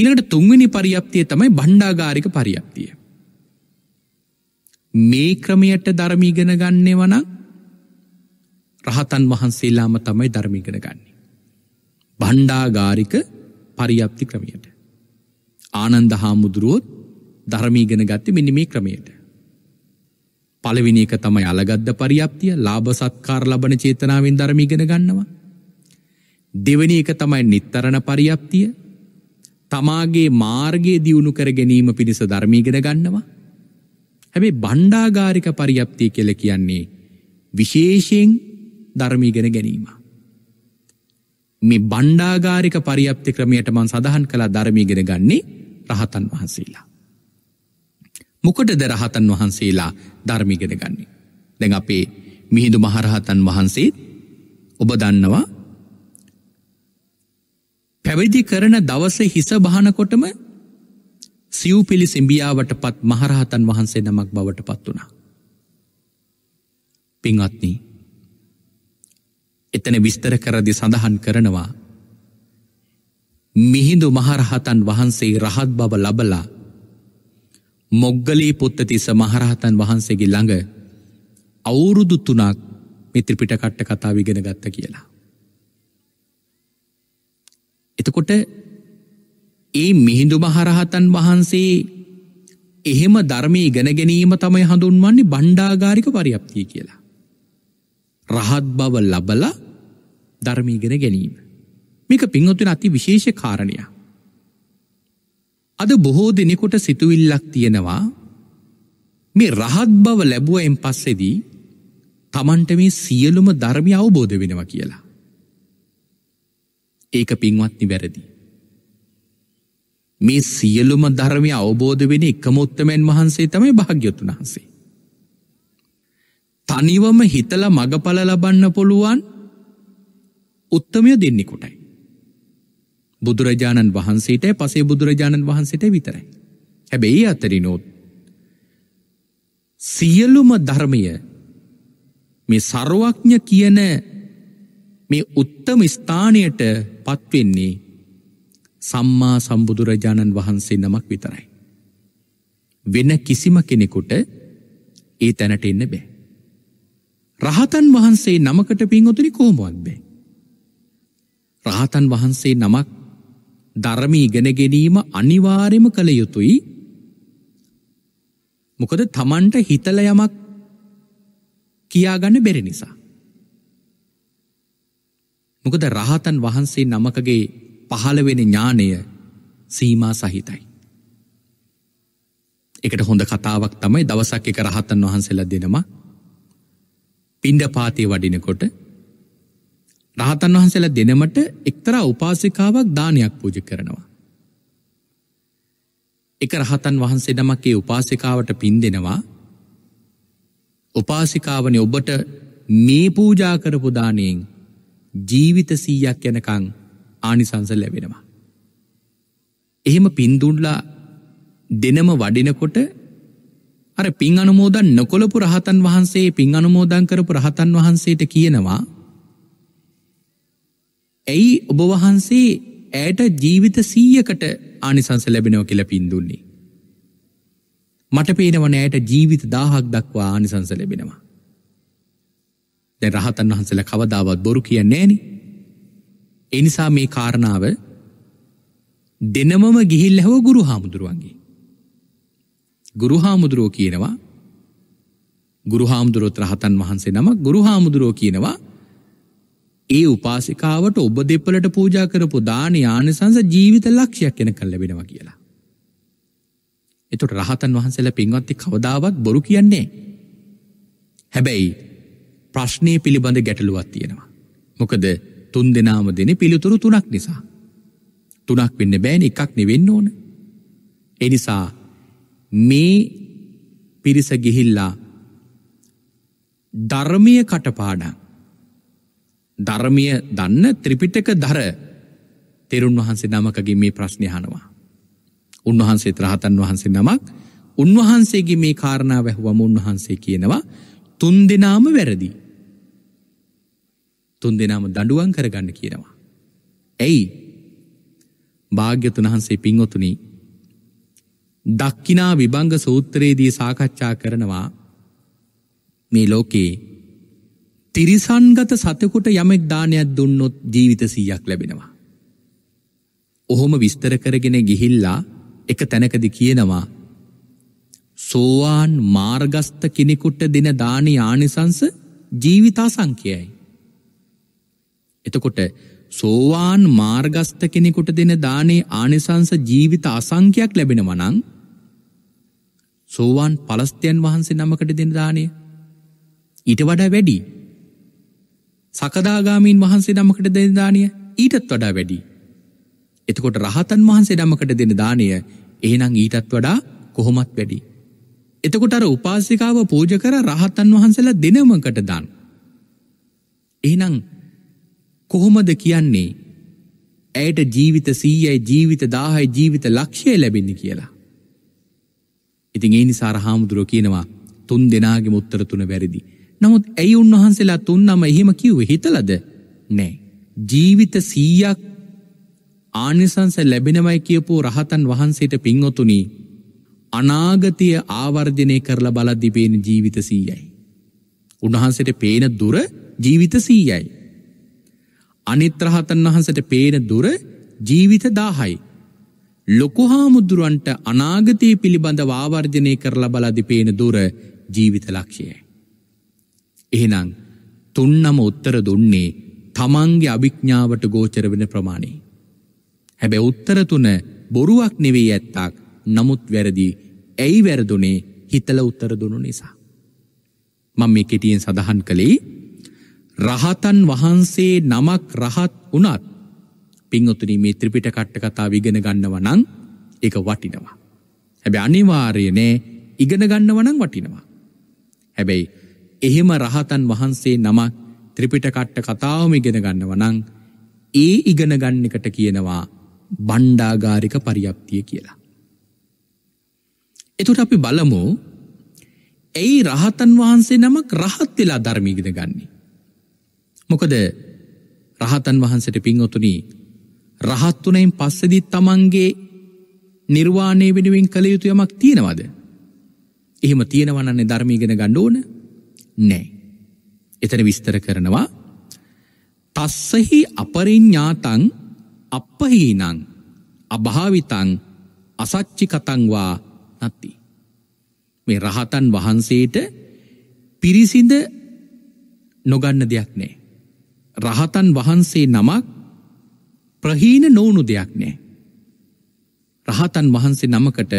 ඉළඟට තුන්වෙනි පරිියප්තිය තමයි බණ්ඩාගාරික පරිියප්තිය. මේ ක්‍රමයට ධර්මීගෙන ගන්නේ වන රහතන් වහන්සේලාම තමයි ධර්මීගෙන ගන්නේ. බණ්ඩාගාරික පරිියප්ති ක්‍රමියට. ආනන්ද හාමුදුරුවොත් ධර්මීගෙන ගත්ත මෙනි මේ ක්‍රමයට. පළවිනි එක තමයි අලගද්ද පරිියප්තිය ලාභ සත්කාර ලබන චේතනාවෙන් ධර්මීගෙන ගන්නවා. දෙවනි එක තමයි නිත්තරණ පරිියප්තිය තමාගේ මාර්ගයේ දියුණු කර ගැනීම පිණිස ධර්මීගෙන ගන්නවා. හැබේ බණ්ඩාගාරික පරියප්තිය කෙල කියන්නේ විශේෂයෙන් ධර්මීගෙන ගැනීම. මේ බණ්ඩාගාරික පරිියප්ති ක්‍රමයට මන් සඳහන් කළ ධර්මීගෙන ගන්නේ රහතන් වහන්සේලා. මොකටද රහතන් වහන්සේලා ධර්මිගෙන ගන්නේ. දැන් අපේ මිහිදු මහරහතන් වහන්සේ ඔබ දන්නවා පැවිදි කරන දවස හිස බහනකොටම සිව් පිළි සිම්බියාවට පත් මහරහතන් වහන්සේ නමක් බවට පත් වුණා. පිංවත්නී එතන විස්තර කරදි සඳහන් කරනවා මිහිදු මහරහතන් වහන්සේ රහත් බව ලබලා මොග්ගලී පුත්තතිස මහරහතන් වහන්සේගේ ළඟ අවුරුදු තුනක් මිත්‍රපිට කට්ට කතා විගෙන ගත්ත කියලා. එතකොට ඒ මිහිඳු මහරහතන් වහන්සේ එහෙම ධර්මී ගැන ගැනීම තමයි හඳුන්වන්නේ බණ්ඩාගාරික පරියප්තිය කියලා. රහත් බව ලබල ධර්මීගෙන ගැනීම. මේක පින්වතුන අති විශේෂ කාරණය. අද බොහෝ දෙනෙකොට සිතුවිල්ලක් තියෙනවා මේ රහත් බව ලැබුව එම් පස්සෙදී තමන්ට මේ සියලුම ධර්මය අවබෝධ වෙනවා කියලා. ඒක පින්වත්නි වැරදි. මේ සියලුම ධර්මය අවබෝධ වෙන එකමොත්තමැන් වහන්සේ තමයි භාග්‍යොතුන් වහන්සේ. තනිවම හිතල මඟඵල ලබන්න පුළුවන් උත්තමය දෙන්නෙකුටයි. බුදුරජාණන් වහන්සේට පසේ බුදුරජාණන් වහන්සේට විතරයි. හැබැයි අතරි නෝත්. සියලුම ධර්මය මේ සරුවක්ඥ කියන මේ උත්තම ස්ථානයට පත්වෙන්නේ සම්මා සම්බුදුරජාණන් වහන්සේ නමක් විතරයි. වෙන කිසිම කෙනෙකුට ඒ තැනට එන්න බෑ. රහතන් වහන්සේ නමකට පින්ඔතුනි කෝමුවත් බෑ. රහතන් වහන්සේ නමක් ධර්මී ඉගෙන ගැනීම අනිවාර්යම කළ යුතුයි මොකද තමන්ට හිතල යමක් කියාගන්න බෙරි නිසා. මොකද රහතන් වහන්සේ නමකගේ පහළවෙන ඥානය සීමා සහිතයි. එකට හොඳ කතාවක් තමයි දවසක් එක රහතන් වහන්සේල දෙනවා පින්ඩ පාතිය වඩිනකොට රහතන් වහන්සේල දෙනමට එක්තරා උපාසිකාවක් දානයක් පූජ කරනවා. එක රහතන් වහන්සේ නමකේ උපාසිකාවට පින් දෙෙනවා උපාසිකාවන ඔබට මේ පූජා කරපු දානයෙන් ජීවිත සීයක් යනකං ආනිසංස ලැබෙනවා. එහෙම පින්දුන්ලා දෙනම වඩිනකොට අර පින් අනුමෝදන් නොකොළපු රහතන් වහන්සේ පින් අනුමෝදන් කරපු රහතන් වහන්සේට කියනවා ඇයි ඔබ වහන්සේ ඇයට ජීවිත සීයකට ආනිසංස ලැබෙනව කියල පින්දුන්නේ. මට පේනවන ඇයට ජීවිත දාහක් දක්වා ආනිසංස ලැබෙනවා. දැ රහතන් වහන්සල කවදාවත් බොරු කිය නෑන. එනිසා මේ කාරණාව දෙනමම ගිහිල් ඇහව ගුරු හාමුදුරුවන්ගේ. ගුරු හාමුදුරුවෝ කියනවා ගුරු හාමුදුරුවොත් රහතන් වහන්සේ නම ගුරු හාමුදුරුවෝ කියනවා ඒ උපාසිකාවට ඔබ දෙපලට පූජා කරපු දාන යානිසංස ජීවිත ලක්ෂයක් කෙන කල් ලැබෙනවා කියලා. එතුට රහතන් වහන්සේලා පින්වත්ති කවදාවත් බොරු කියන්නේ. හැබැයි ප්‍රශ්නය පිළිබඳ ගැටලුවත් තියෙනවා. මොකද තුන් දෙනාම දෙන පිළිතුරු තුනක් නිසා. තුනක් වෙන්න බෑන එකක් නෙවෙන්න ඕන. එනිසා මේ පිරිස ගිහිල්ලා ධර්මය කටපාඩා ධර්මය දන්න ත්‍රිපිටක දර තෙරුන් වහන්සේ නමකගේ මේ ප්‍රශ්නය හනවා. උන්වහන්සේ ත්‍රහතන් වහන්සේ නමක් උන්වහන්සේගේ මේ කාරණාව ඇහුවම උන්වහන්සේ කියනවා තුන් දෙනාම වැරදිී. තුන් දෙනාම දඩුවන් කරගන්න කියනවා. ඇයි භාග්‍යතුන් වහන්සේ පින්වතුනි දක්කිනා විභංග සූත්‍රයේදී සාකච්ඡා කරනවා මේ ලෝකයේ තිරිසන්ගත සතකුට යමෙක් දානයක් දුන්නොත් ජීවිත සීයක් ලැබෙනවා. ඔහොම විස්තර කරගෙන ගිහිල්ලා එක තැනකදි කියනවා සෝවාන් මාර්ගස්ත කෙනෙකුට දෙන දානි ආනිසංස ජීවිතා සංකයයි. එතකොට සෝවාන් මාර්ගස්ත කෙනෙකුට දෙන දානේ ආනිසංස ජීවිත අසංඛයක් ලැබෙනවනං සෝවාන් පලස්තයන් වහන්සේ නමකට දෙන දානය ඊට වඩා වැඩි සකදාගාමීන් වහන්සේ නමකට දෙන දානය ඊටත් වඩා වැඩි එතකොට රහතන් වහන්සේ නමකට දෙන දානය එහෙනම් ඊටත් වඩා කොහොමත් වැඩි එතකොට අර උපාසිකාව පූජ කර රහතන් වහන්සේලා දෙනමකට දාන්න එහෙනම් කොහොමද කියන්නේ ඇයට ජීවිත සීයයි ජීවිත දාහයි ජීවිත ලක්ෂය ලැබෙන්න කියලා. ඉතින් ඒ නිසා හාමුදුරුව කියනවා තුන් දෙනාගේ මුත්තර තුන වැරදි. නමුත් ඇයි උන්වහන්සේලා තුන්නම එහෙම කිව්ව හිතලද නෑ. ජීවිත සීයක් ආනිසංස ලැබෙනවයි කියපු රහතන් වහන්සේට පින්වතුනී අනාගතය ආවර්ජනය කරලා බලද්දිපේන ජීවිත සීයයි. උන්වහන්සට පේන දුර ජීවිත සීයයි. අනිත්‍රහතන් වහන්සට පේන දුර ජීවිත දාහයි. ලොකුහාමුදුරුවන්ට අනාගතය පිළිබඳ වාවර්ජනය කරලා බලදි පේන දුර ජීවිත ලක්ෂයයි. එහෙනං තුන්නම උත්තර දුන්නේ තමන්ගේ අභික්ඥාවට ගෝචර වෙන ප්‍රමාණය. හැබැ උත්තරතුන බොරුවක් නෙවෙයි ඇත්තාක් නමුත් වැරදි ඇයි වැරදුනේ හිතල උත්තර දුනු නිසා. මං මේ කෙටියෙන් සඳහන් කළේ රහතන් වහන්සේ නමක් රහත් වනත් පින්ඔතුන මේ ත්‍රිපිට කට්ට කතා විගෙන ගන්නව නං එක වටිනවා. හැබැ අනිවාර්යනෑ ඉගෙන ගන්නවනං වටිනවා. හැබැයි එහෙම රහතන් වහන්සේ නමක් ත්‍රිපිට කට්ට කතාවම ඉගෙන ගන්නවනං ඒ ඉගෙන ගන්නකට කියනවා බණ්ඩාගාරික පරියප්තිය කියලා. එතුට අපි බලමෝ ඇයි රහතන් වහන්සේ නමක් රහත් වෙලා ධර්මීගෙන ගන්නේ. මොකද රහතන් වහන්සට පින්වතුනී රහත්තුනයින් පස්සදි තමන්ගේ නිර්වාණය වෙනුවෙන් කළ යුතු යමක් තියෙනවද. එහෙම තියෙනවන්නේ ධර්මීගෙන ගණ්ඩ ඕන නෑ. එතන විස්තර කරනවා තස්සහි අපරිඤ්ඥාතං අපහීනං අභාවිතං අසච්චිකතංවා නත්ති. මේ රහතන් වහන්සේට පිරිසිඳ නොගන්න දෙයක් නෑ. රහතන් වහන්සේ නමක් ප්‍රහීන නොවුණු දෙයක් නෑ. රහතන් වහන්සේ නමකට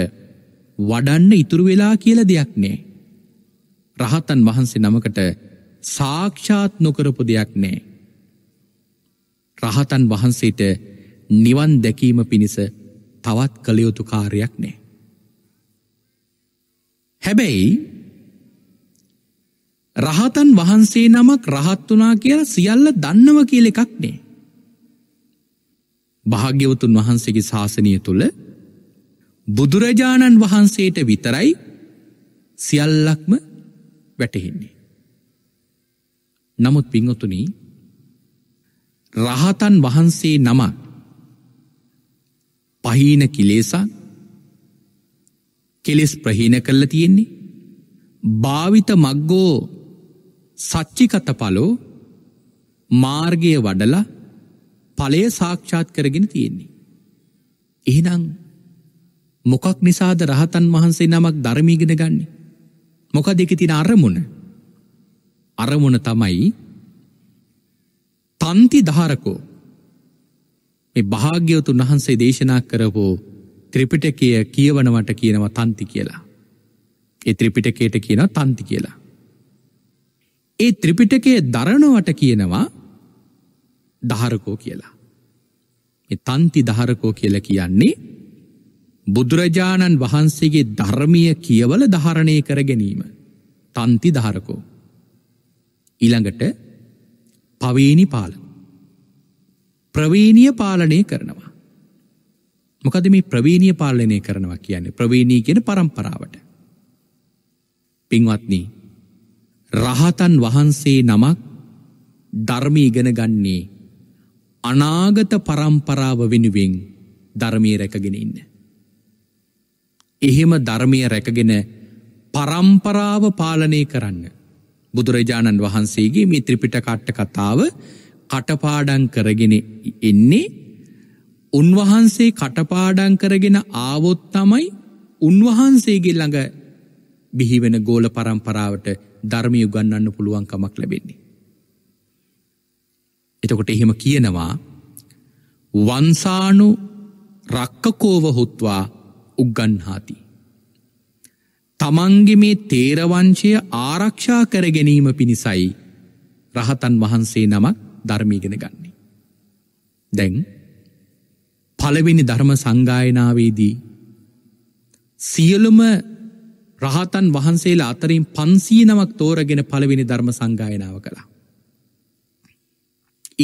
වඩන්න ඉතුරු වෙලා කියල දෙයක් නෑ. රහතන් වහන්සේ නමකට සාක්ෂාත් නොකරපු දෙයක් නෑ. රහතන් වහන්සේට නිවන් දැකීම පිණිස තවත් කළයොතු කාරයක් නෑ. හැබැයි රහතන් වහන්සේ නමක් රහත් වනා කියලා සියල්ල දන්නව කියල එකක් නේ. භාග්‍යවතුන් වහන්සේගේ ශාසනය තුළ බුදුරජාණන් වහන්සේට විතරයි සියල්ලක්ම වැටහෙන්නේ. නමුත් පිංහොතුනී රහතන් වහන්සේ නමක් පහීන කිලේසන් කෙලෙස් ප්‍රහීන කරල තියෙන්නේ භාවිත මක්ගෝ සච්චිකත පලෝ මාර්ගය වඩලා පලය සාක්ෂාත් කරගෙන තියෙන්නේ. එහිනං මොකක් නිසාද රහතන් වහන්සේ නමක් ධර්මීගෙන ගන්නේ. මොක දෙක තින අරමුණ අරමුණ තමයි තන්ති දහරකෝ මේ භාග්‍යවතුන් වහන්සේ දේශනා කරවෝ ත්‍රිපිටකය කියවනවට කියනවා තන්ති කියලා. ඒ ත්‍රිපිටකයට කියන තන්ති කියලා. ඒ ත්‍රිපිටකයේ දරනවට කියනවා දහරකෝ කියලා. තන්ති දහරකෝ කියල කියන්නේ බුදුරජාණන් වහන්සේගේ ධර්මය කියවල දහරණය කර ගැනීම. තන්ති දහරකෝ. ඉළඟට පවේනි පාල. ප්‍රවීණිය පාලනය කරනවා. මොකද මේ ප්‍රවීණිය පාලනය කරනවා කියන්නේ ප්‍රවීණී කියෙන පරම්පරාවට. පින්වත්නී රහතන් වහන්සේ නමක් ධර්මය ඉගෙන ගන්නේ අනාගත පරම්පරාව වෙනුවෙන් ධර්මය රැකගෙන ඉන්න. එහෙම ධර්මය රැකගෙන පරම්පරාව පාලනය කරන්න. බුදුරජාණන් වහන්සේගේ මේ ත්‍රිපිට කට්ට කතාව කටපාඩන් කරගෙන එන්නේ උන්වහන්සේ කටපාඩන් කරගෙන ආවොත් තමයි උන්වහන්සේගේ ළඟ බිහිවෙන ගෝල පරම්පරාවට ධර්මය උගන්නන්න පුළුවන් කමක් ලැබෙන්නේ. එතකොට එහෙම කියනවා වන්සානු රක්කකෝව හොත්වා උගන්හාති. තමන්ගෙ මේ තේරවංශය ආරක්ෂා කර ගැනීම පිණිසයි රහතන් වහන්සේ නමක් ධර්මීගෙන ගන්නේ. දැන් පළවෙනි ධර්ම සංගායනාවේදී සියලුම රහතන් වහන්සේලා අතරින් පන්සීනමක් තෝරගෙන පළවෙනි ධර්ම සංගායනාව කළා.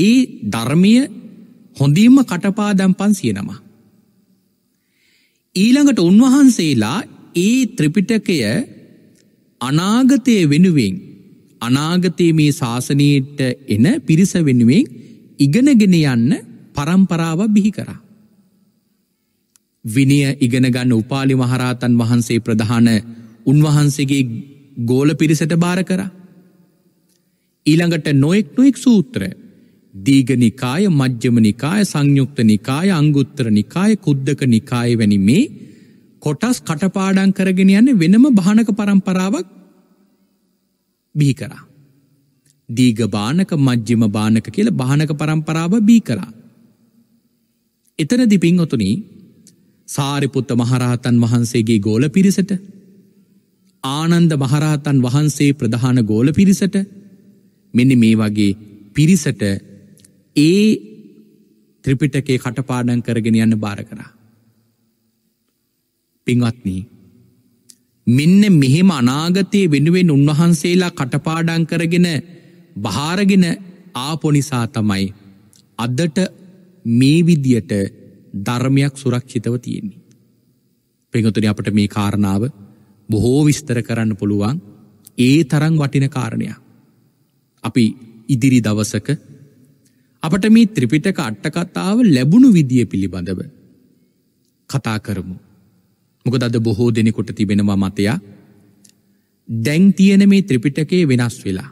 ඒ ධර්මය හොඳින්ම කටපාදම් පන්සියනවා. ඊළඟට උන්වහන්සේලා ඒ ත්‍රිපිටකය අනාගතය වෙනුවෙන් අනාගතයේ මේ ශාසනයට එන පිරිස වෙනුවෙන් ඉගෙනගෙන යන්න පරම්පරාව බිහි කරා. විනය ඉගෙනගන්න උපාලි මහරහතන් වහන්සේ ප්‍රධාන උන්වහන්සේගේ ගෝල පිරිසට භාර කර. ඊළඟට නොෙක් නොෙක් සූත්‍ර දීගනිකාය මජ්‍යම නිකාය සංයුක්ත නිකාය අංගුත්තර නිකාය කුද්දක නිකාය වැනි මේ කොටස් කටපාඩන් කරගෙන යන්න වෙනම භානක පරම්පරාවක් බිහි කරා. දීග බානක මජ්්‍යම බානක කියල භානක පරම්පරාව බී කරා. එතන දිපින් ඔතුනී සාරිපුත්ත මහරහතන් වහන්සේගේ ගෝල පිරිසට ආනන්ද මහරහතන් වහන්සේ ප්‍රධාන ගෝල පිරිසට මෙන්න මේ වගේ පිරිසට ඒ ත්‍රිපිටකේ කටපාඩන් කරගෙන යන්න බාර කරා. පින්වත්නී මෙන්න මෙහෙම අනාගතයේ වෙනුවෙන් උන්වහන්සේලා කටපාඩන් කරගෙන භාරගෙන ආපොනිසා තමයි අදට මේ විදියට ධර්මයක් සුරක්ෂිතව තියෙන්නේ. පෙගතුනි අපට මේ කාරණාව බොහෝ විස්තර කරන්න පුළුවන් ඒ තරං වටින කාරණයක්. අපි ඉදිරි දවසක අපට මේ ත්‍රිපිටක අට්ටකතාව ලැබුණු විදිය පිළිබඳව කතා කරමු. මොකද අද බොහෝ දෙනෙකොට තිබෙනවා මතයා දැන් තියෙන මේ ත්‍රිපිටකේ වෙනස් වෙලා.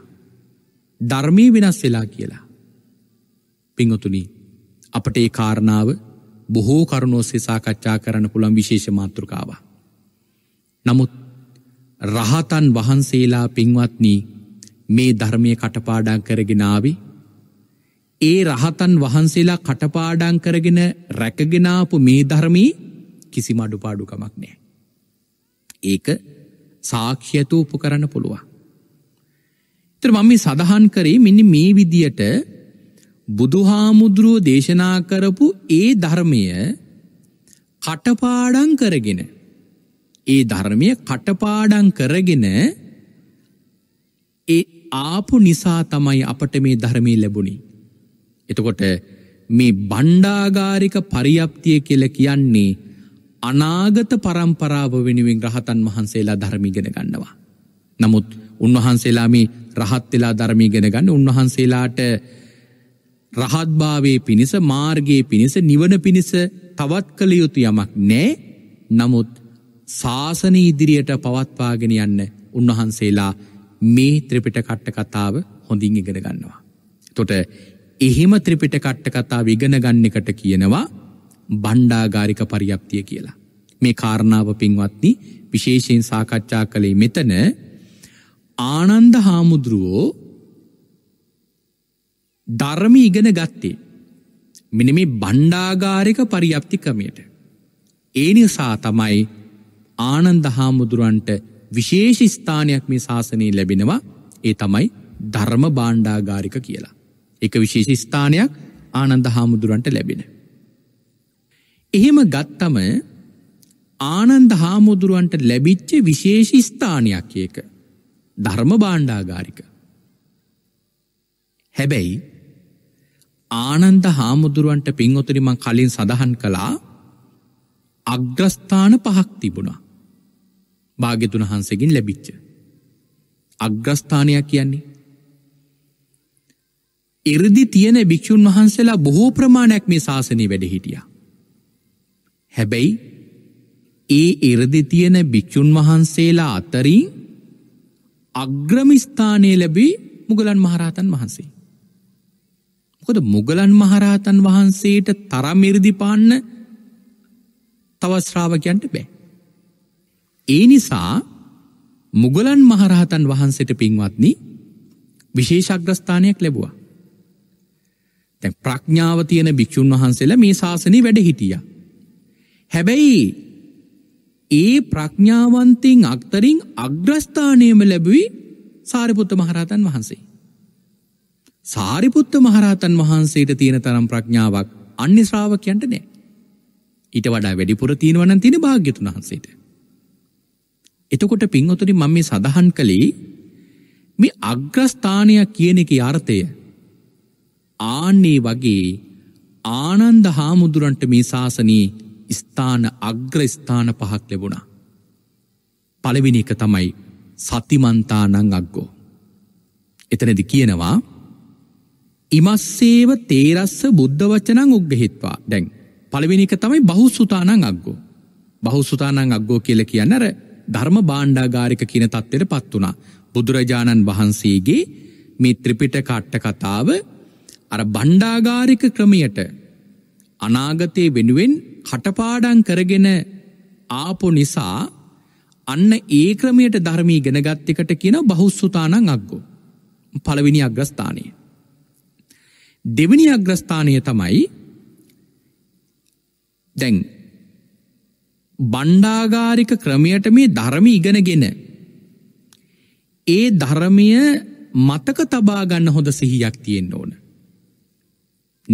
ධර්මී වෙනස් වෙලා කියලා. පිංහතුනි අපට ඒ කාරණාව බොහෝ කරුණෝස්සේ සාකච්ඡා කරන්න පුළන් විශේෂ මාතෘකාව. නමුත් රහතන් වහන්සේලා පින්වත්නී මේ ධර්මය කටපාඩන් කරගෙනාවි ඒ රහතන් වහන්සේලා කටපාඩන් කරගෙන රැකගෙනාපු මේ ධර්මී කිසි මඩු පාඩුකමක් නෑ. ඒක සාක්ෂ්‍යතු උප කරන්න පුළුවන්. තර මම සඳහන් කරේ මෙනි මේ විදියට බුදුහාමුදුරුව දේශනා කරපු ඒ ධර්මය කටපාඩන් කරගෙන ඒ ධර්මය කටපාඩං කරගෙන ඒ ආපු නිසා තමයි අපට මේ ධර්මය ලැබුණි. එතකොට මේ බණ්ඩාගාරික පරියප්තිය කියල කියන්නේ අනාගත පරම්පරාව වෙනුවෙන් රහතන් වහන්සේලා ධර්මිගෙන ගන්නවා. නමුත් උන්වහන්සේලා මේ රහත්වෙලා ධර්මීගෙන ගන්න උන්වහන්සේලාට රහත්භාවේ පිණිස මාර්ගයේ පිණිස නිවන පිණිස තවත් කළ යුතු යමක් නෑ නමුත් ශාසන ඉදිරියට පවත්වාගෙන යන්න උන්වහන්සේලා මේ ත්‍රිපිට කට්ට කතාව හොඳින් ඉගෙන ගන්නවා. තොට එහෙම ත්‍රිපිට කට්ට කතා විගෙන ගන්නකට කියනවා බණ්ඩාගාරික පරියප්තිය කියලා. මේ කාරණාව පින්වත්නි විශේෂයෙන් සාකච්ඡා කළේ මෙතන ආනන්ද හාමුදුරුවෝ ධර්ම ඉගෙන ගත්තේ මෙන මේ බණ්ඩාගාරික පරියප්තිකමයට. ඒ නිසා තමයි ආනන්ද හාමුදුරුවන්ට විශේෂ ස්ථානයක් මේ ශාසනයේ ලැබෙනවා ඒ තමයි ධර්ම බාණ්ඩාගාරික කියලා. එක විශේෂ ස්ථානයක් ආනන්ද හාමුදුරුවන්ට ලැබෙන. එහෙම ගත්තම ආනන්ද හාමුදුරුවන්ට ලැබිච්ච විශේෂ ස්ථානයක් ඒක ධර්ම බාණ්ඩාගාරික. හැබැයි ආනන්ද හාමුදුරුවන්ට පින්වතුරිමං කලින් සඳහන් කලා අග්‍රස්ථාන පහක් තිබුණා භාග්‍යතුන් වහන්සේගෙන් ලැබිච්ච අග්‍රස්ථානයක් කියන්නේ එරදි තියෙන භික්‍ෂූන් වහන්සේලා බොහෝ ප්‍රමාණයක් මේ ශාසනය වැඩ හිටිය හැබැයි ඒ එරදි තියෙන භික්‍ෂූන් වහන්සේලා අතරින් අග්‍රමිස්ථානය ලැබී මුගලන් මහරහතන් වහන්සේ මොකද මුගලන් මහරහතන් වහන්සේට තරම් ඉරදිපාන්න තවස්ශ්‍රාවකයන්ට බෑ. ඒ නිසා මුගලන් මහරහතන් වහන්සට පින්වත්නි විශේෂක්ග්‍රස්ථානයක් ලැබවා. තැ ප්‍රඥාව තියෙන භික්‍ෂූන් වහන්සේලා මේ ශාසනය වැඩ හිටිය. හැබැයි ඒ ප්‍රඥාවන්තින් අක්තරින් අග්‍රස්ථානයම ලැබවී සාරිපුත්ත මහරහතන් වහන්සේ. සාරිපුත්ත මහරහතන් වහන්සේට තියෙන තරම් ප්‍රඥාවක් අන්‍ය ශ්‍රාවකයන්ට නෑ. ඊට වඩා වැඩිපුර තියෙනවනම් තියෙන භාග්‍යතුන් වහන්සේට. එතකොට පින්වතුනි මම මේ සඳහන් කළේ මේ අග්‍රස්ථානය කියන එකේ අර්ථය ආන්නේ වගේ ආනන්ද හාමුදුරන්ට මේ ශාසනයේ ස්ථාන අග්‍ර ස්ථාන පහක් ලැබුණා. පළවෙනි එක තමයි සතිමන්තානං අග්ගෝ. එතනදි කියනවා ඉමස්සේව තේරස්ස බුද්ධ වචනං උග්ගහිත්වා. දැන් පළවෙනික තමයි බහුසුතානං අක්ගෝ. බහුසුතානං අක්ගෝ කියල කියන්නර ධර්ම බාණ්ඩාගාරික කියන තත්වයට පත් වනා. බුදුරජාණන් වහන්සේගේ මේ ත්‍රිපිට කට්ට කතාව අර බණ්ඩාගාරික ක්‍රමයට අනාගතය වෙනුවෙන් කටපාඩන් කරගෙන ආපු නිසා අන්න ඒ ක්‍රමයට ධර්මී ගෙනගත්තිකට කියන බහුස්සුතානං අක්ගෝ. පළවිනි අග්‍රස්ථානය. දෙවනි අග්‍රස්ථානය තමයි දැන් බණ්ඩාගාරික ක්‍රමයට මේ ධරම ඉගෙනගෙන ඒ ධරමය මතක තබාගන්න හොඳ සිහියක් තියෙන්න්න ඕන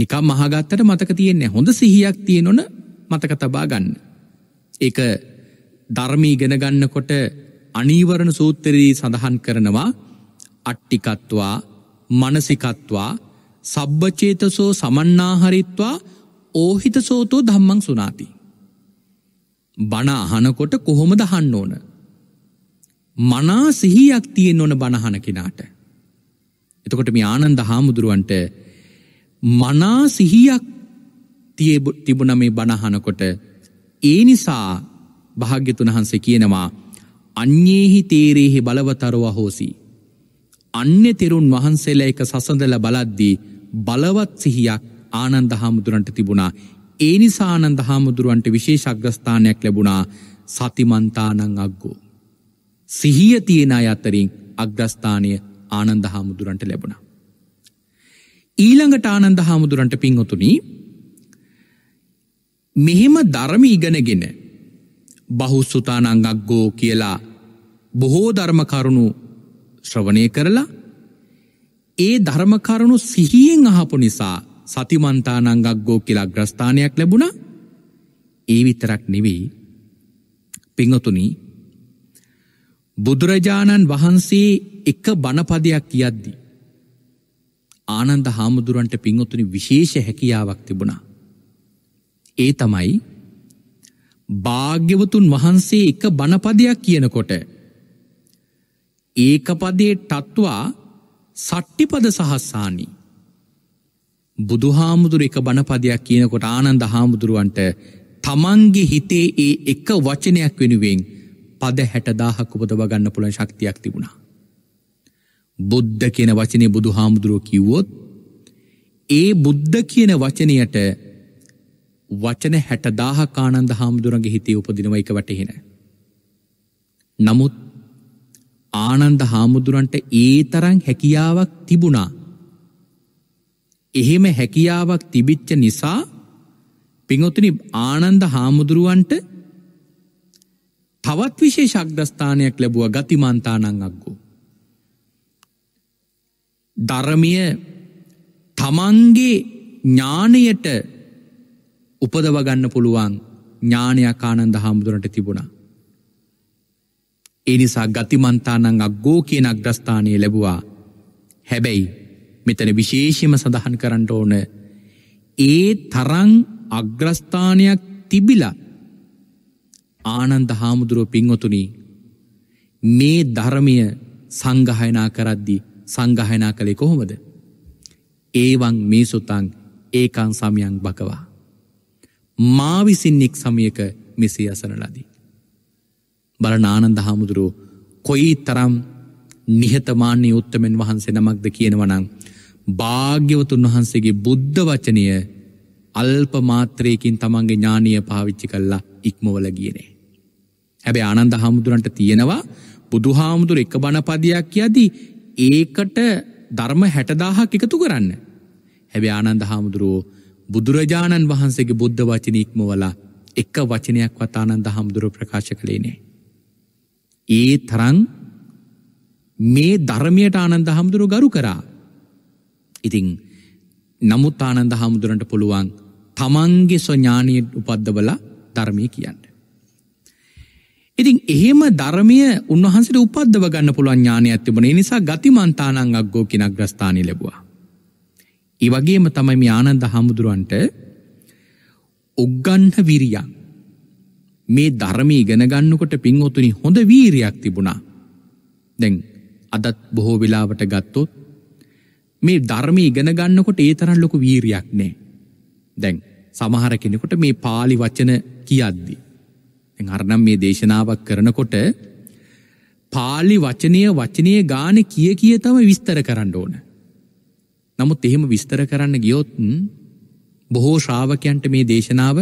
නිකම් මහගත්තට මතක තියෙන්නේ හොඳ සිහියක් තියෙනොන මතක තබා ගන්න එක ධර්මී ගෙනගන්නකොට අනීවරණ සූත්තරී සඳහන් කරනවා අට්ටිකත්වා මනසිකත්වා සබ්බචේතසෝ සමන්නාහරිත්වා ඕහිත සෝතෝ ධම්මං සුනාති. බණ අහනකොට කොහොමද හන්න ඕන. මනා සිහියක් තියෙන් ඕන බණහන කෙනාට. එතකොට මේ ආනන්ද හාමුදුරුවන්ට මනා සිහියක් තිබුණ මේ බණහනකොට ඒ නිසා භාග්‍යතුන් වහන්සේ කියනවා අන්‍යේහි තේරෙහි බලවතරව හෝසි. අන්‍ය තෙරුන් වහන්සේලා එක සසඳල බලද්දී බලවත් සිහියක් ආනන්ද හාමුදුරන්ට තිබුණා. ඒ නිසා ආනන්ද හාමුදුරුවන්ට විශේෂග්‍රස්ථානයක් ලැබුණා සතිමන්තානං අක්ගෝ. සිහිය තියෙන අතරින් අග්‍රස්ථානය ආනන්ද හාමුදුරන්ට ලැබුණ. ඊළඟට ආනන්ද හාමුදුරන්ට පින්වතුනි මෙහෙම ධර්ම ඉගෙනගෙන බහුස්සුතානංගක්ගෝ කියලා බොහෝ ධර්ම කරුණු ශ්‍රවණය කරලා ඒ ධර්මකරුණු සිහියෙන් අහපු නිසා සතිමන්තා නංගක්ගෝ කියලා ග්‍රස්ථානයක් ලැබුණ ඒ විතරක් නෙවෙයි පිංහතුනි බුදුරජාණන් වහන්සේ එක බණපදයක් කියද්දි. ආනන්ද හාමුදුරුවන්ට පිංහොතුනි විශේෂ හැකියාවක් තිබුණා. ඒ තමයි භාග්‍යවතුන් වහන්සේ එක බණපදයක් කියනකොට ඒකපදේ ටත්වා සට්ටිපද සහස්සානී බුදු හාමුදුර එක බණපදයක් කියනකොට ආනන්ද හාමුදුරුවන්ට තමන්ගේ හිතේ ඒ එක වචනයක් වෙනුවෙන් පද හැටදාහක් උපදවගන්න පුළන් ශක්තියක් තිබුණා. බුද්ධ කියන වචනය බුදු හාමුදුරුව කිව්වොත් ඒ බුද්ධ කියන වචනයට වචන හැටදාහ කානන්ද හාමුදුරන්ගේ හිතේ උපදිනව එක වටහෙන. නමුත් ආනන්ද හාමුදුරන්ට ඒ තරං හැකියාවක් තිබුණා එහෙම හැකියාවක් තිබිච්ච නිසා පිංහොතනි ආනන්ද හාමුදුරුවන්ට තවත් විශේ ශක්දස්ථානයක් ලැබුව ගතිමන්තානංගක්ගෝ. ධරමිය තමන්ගේ ඥානයට උපදවගන්න පුළුවන් ඥානයක් ආනන්ද හාමුදුරට තිබුණා. එනිසා ගතිමන්තානං අක්ගෝ කියන අග්‍රස්ථානය ලැබවා හැබැයි මෙතන විශේෂම සඳහන් කරන්නට ඕන ඒ තරං අග්‍රස්ථානයක් තිබිලා ආනන්ද හාමුදුරුව පින්වතුනී මේ ධර්මය සංගහයනා කරද්දි සංගහයනා කළේ කොහොමද ඒවන් මේ සුතන් ඒකන් සමයන් බකවා මා විසින් එක් සමයක මෙසේ අසන ලදී. බල නානන්ද හාමුදුරුව කොයි තරම් නිහතමාන්නේ උත්තමෙන් වහන්සේ නමක්ද කියනවනං භාග්‍යවතුන් වහන්සේගේ බුද්ධ වචනය අල්ප මාත්‍රයකින් තමන්ගේ ඥානීය පාවිච්චි කල්ලා ඉක්මවල ගියනේ. හැබැ ආනන්ද හාමුදුරන්ට තියෙනවා බුදු හාමුදුර එක බණපදයක් යදී ඒකට ධර්ම හැටදාහක් එකතු කරන්න. හැබැ ආනන්ද හාමුදුරුවෝ බුදුරජාණන් වහන්සේගේ බුද්ධ වචන ඉක්මවලා එක වචනයක් වතානන්ද හාමුදුරුව ප්‍රකාශ කළේනේ. ඒ තරං මේ ධර්මයට ආනන්ද හාමුදුරු ගරු කරා ඉතිං නමුත් ආනන්ද හාමුදුරන්ට පුළුවන් තමන්ගේ ස්වඥානය උපද්දබල ධර්මය කියන්න. ඉතින් එහෙම ධර්මය උන්වහන්සට උපද්දව ගන්න පුළුවන් ඥානය ඇතිබන නිසා ගතිමන්තානං අක්ගෝ කෙනක් ග්‍රස්ථානය ලැබවා. ඒවගේම තමයි ආනන්ද හාමුදුරුවන්ට ඔග්ගන්න විරියන් මේ ධර්මී ගෙනගන්නකොට පින්වතුනි හොඳ වීරයක් තිබුණා. දැන් අදත් බොහෝ වෙලාවට ගත්තොත් මේ ධර්මය ඉගෙන ගන්නකොට ඒ තරන් ලොකු වීරයක් නෑ. දැන් සමහර කෙනෙකොට මේ පාලි වචන කියද්දි. අරනම් මේ දේශනාවක් කරනකොට පාලි වචනය වචනය ගාන කිය කිය තම විස්තර කරන්න ඕන. නමුත් එහෙම විස්තර කරන්න ගියොත්න් බොහෝ ශ්‍රාවකයන්ට මේ දේශනාව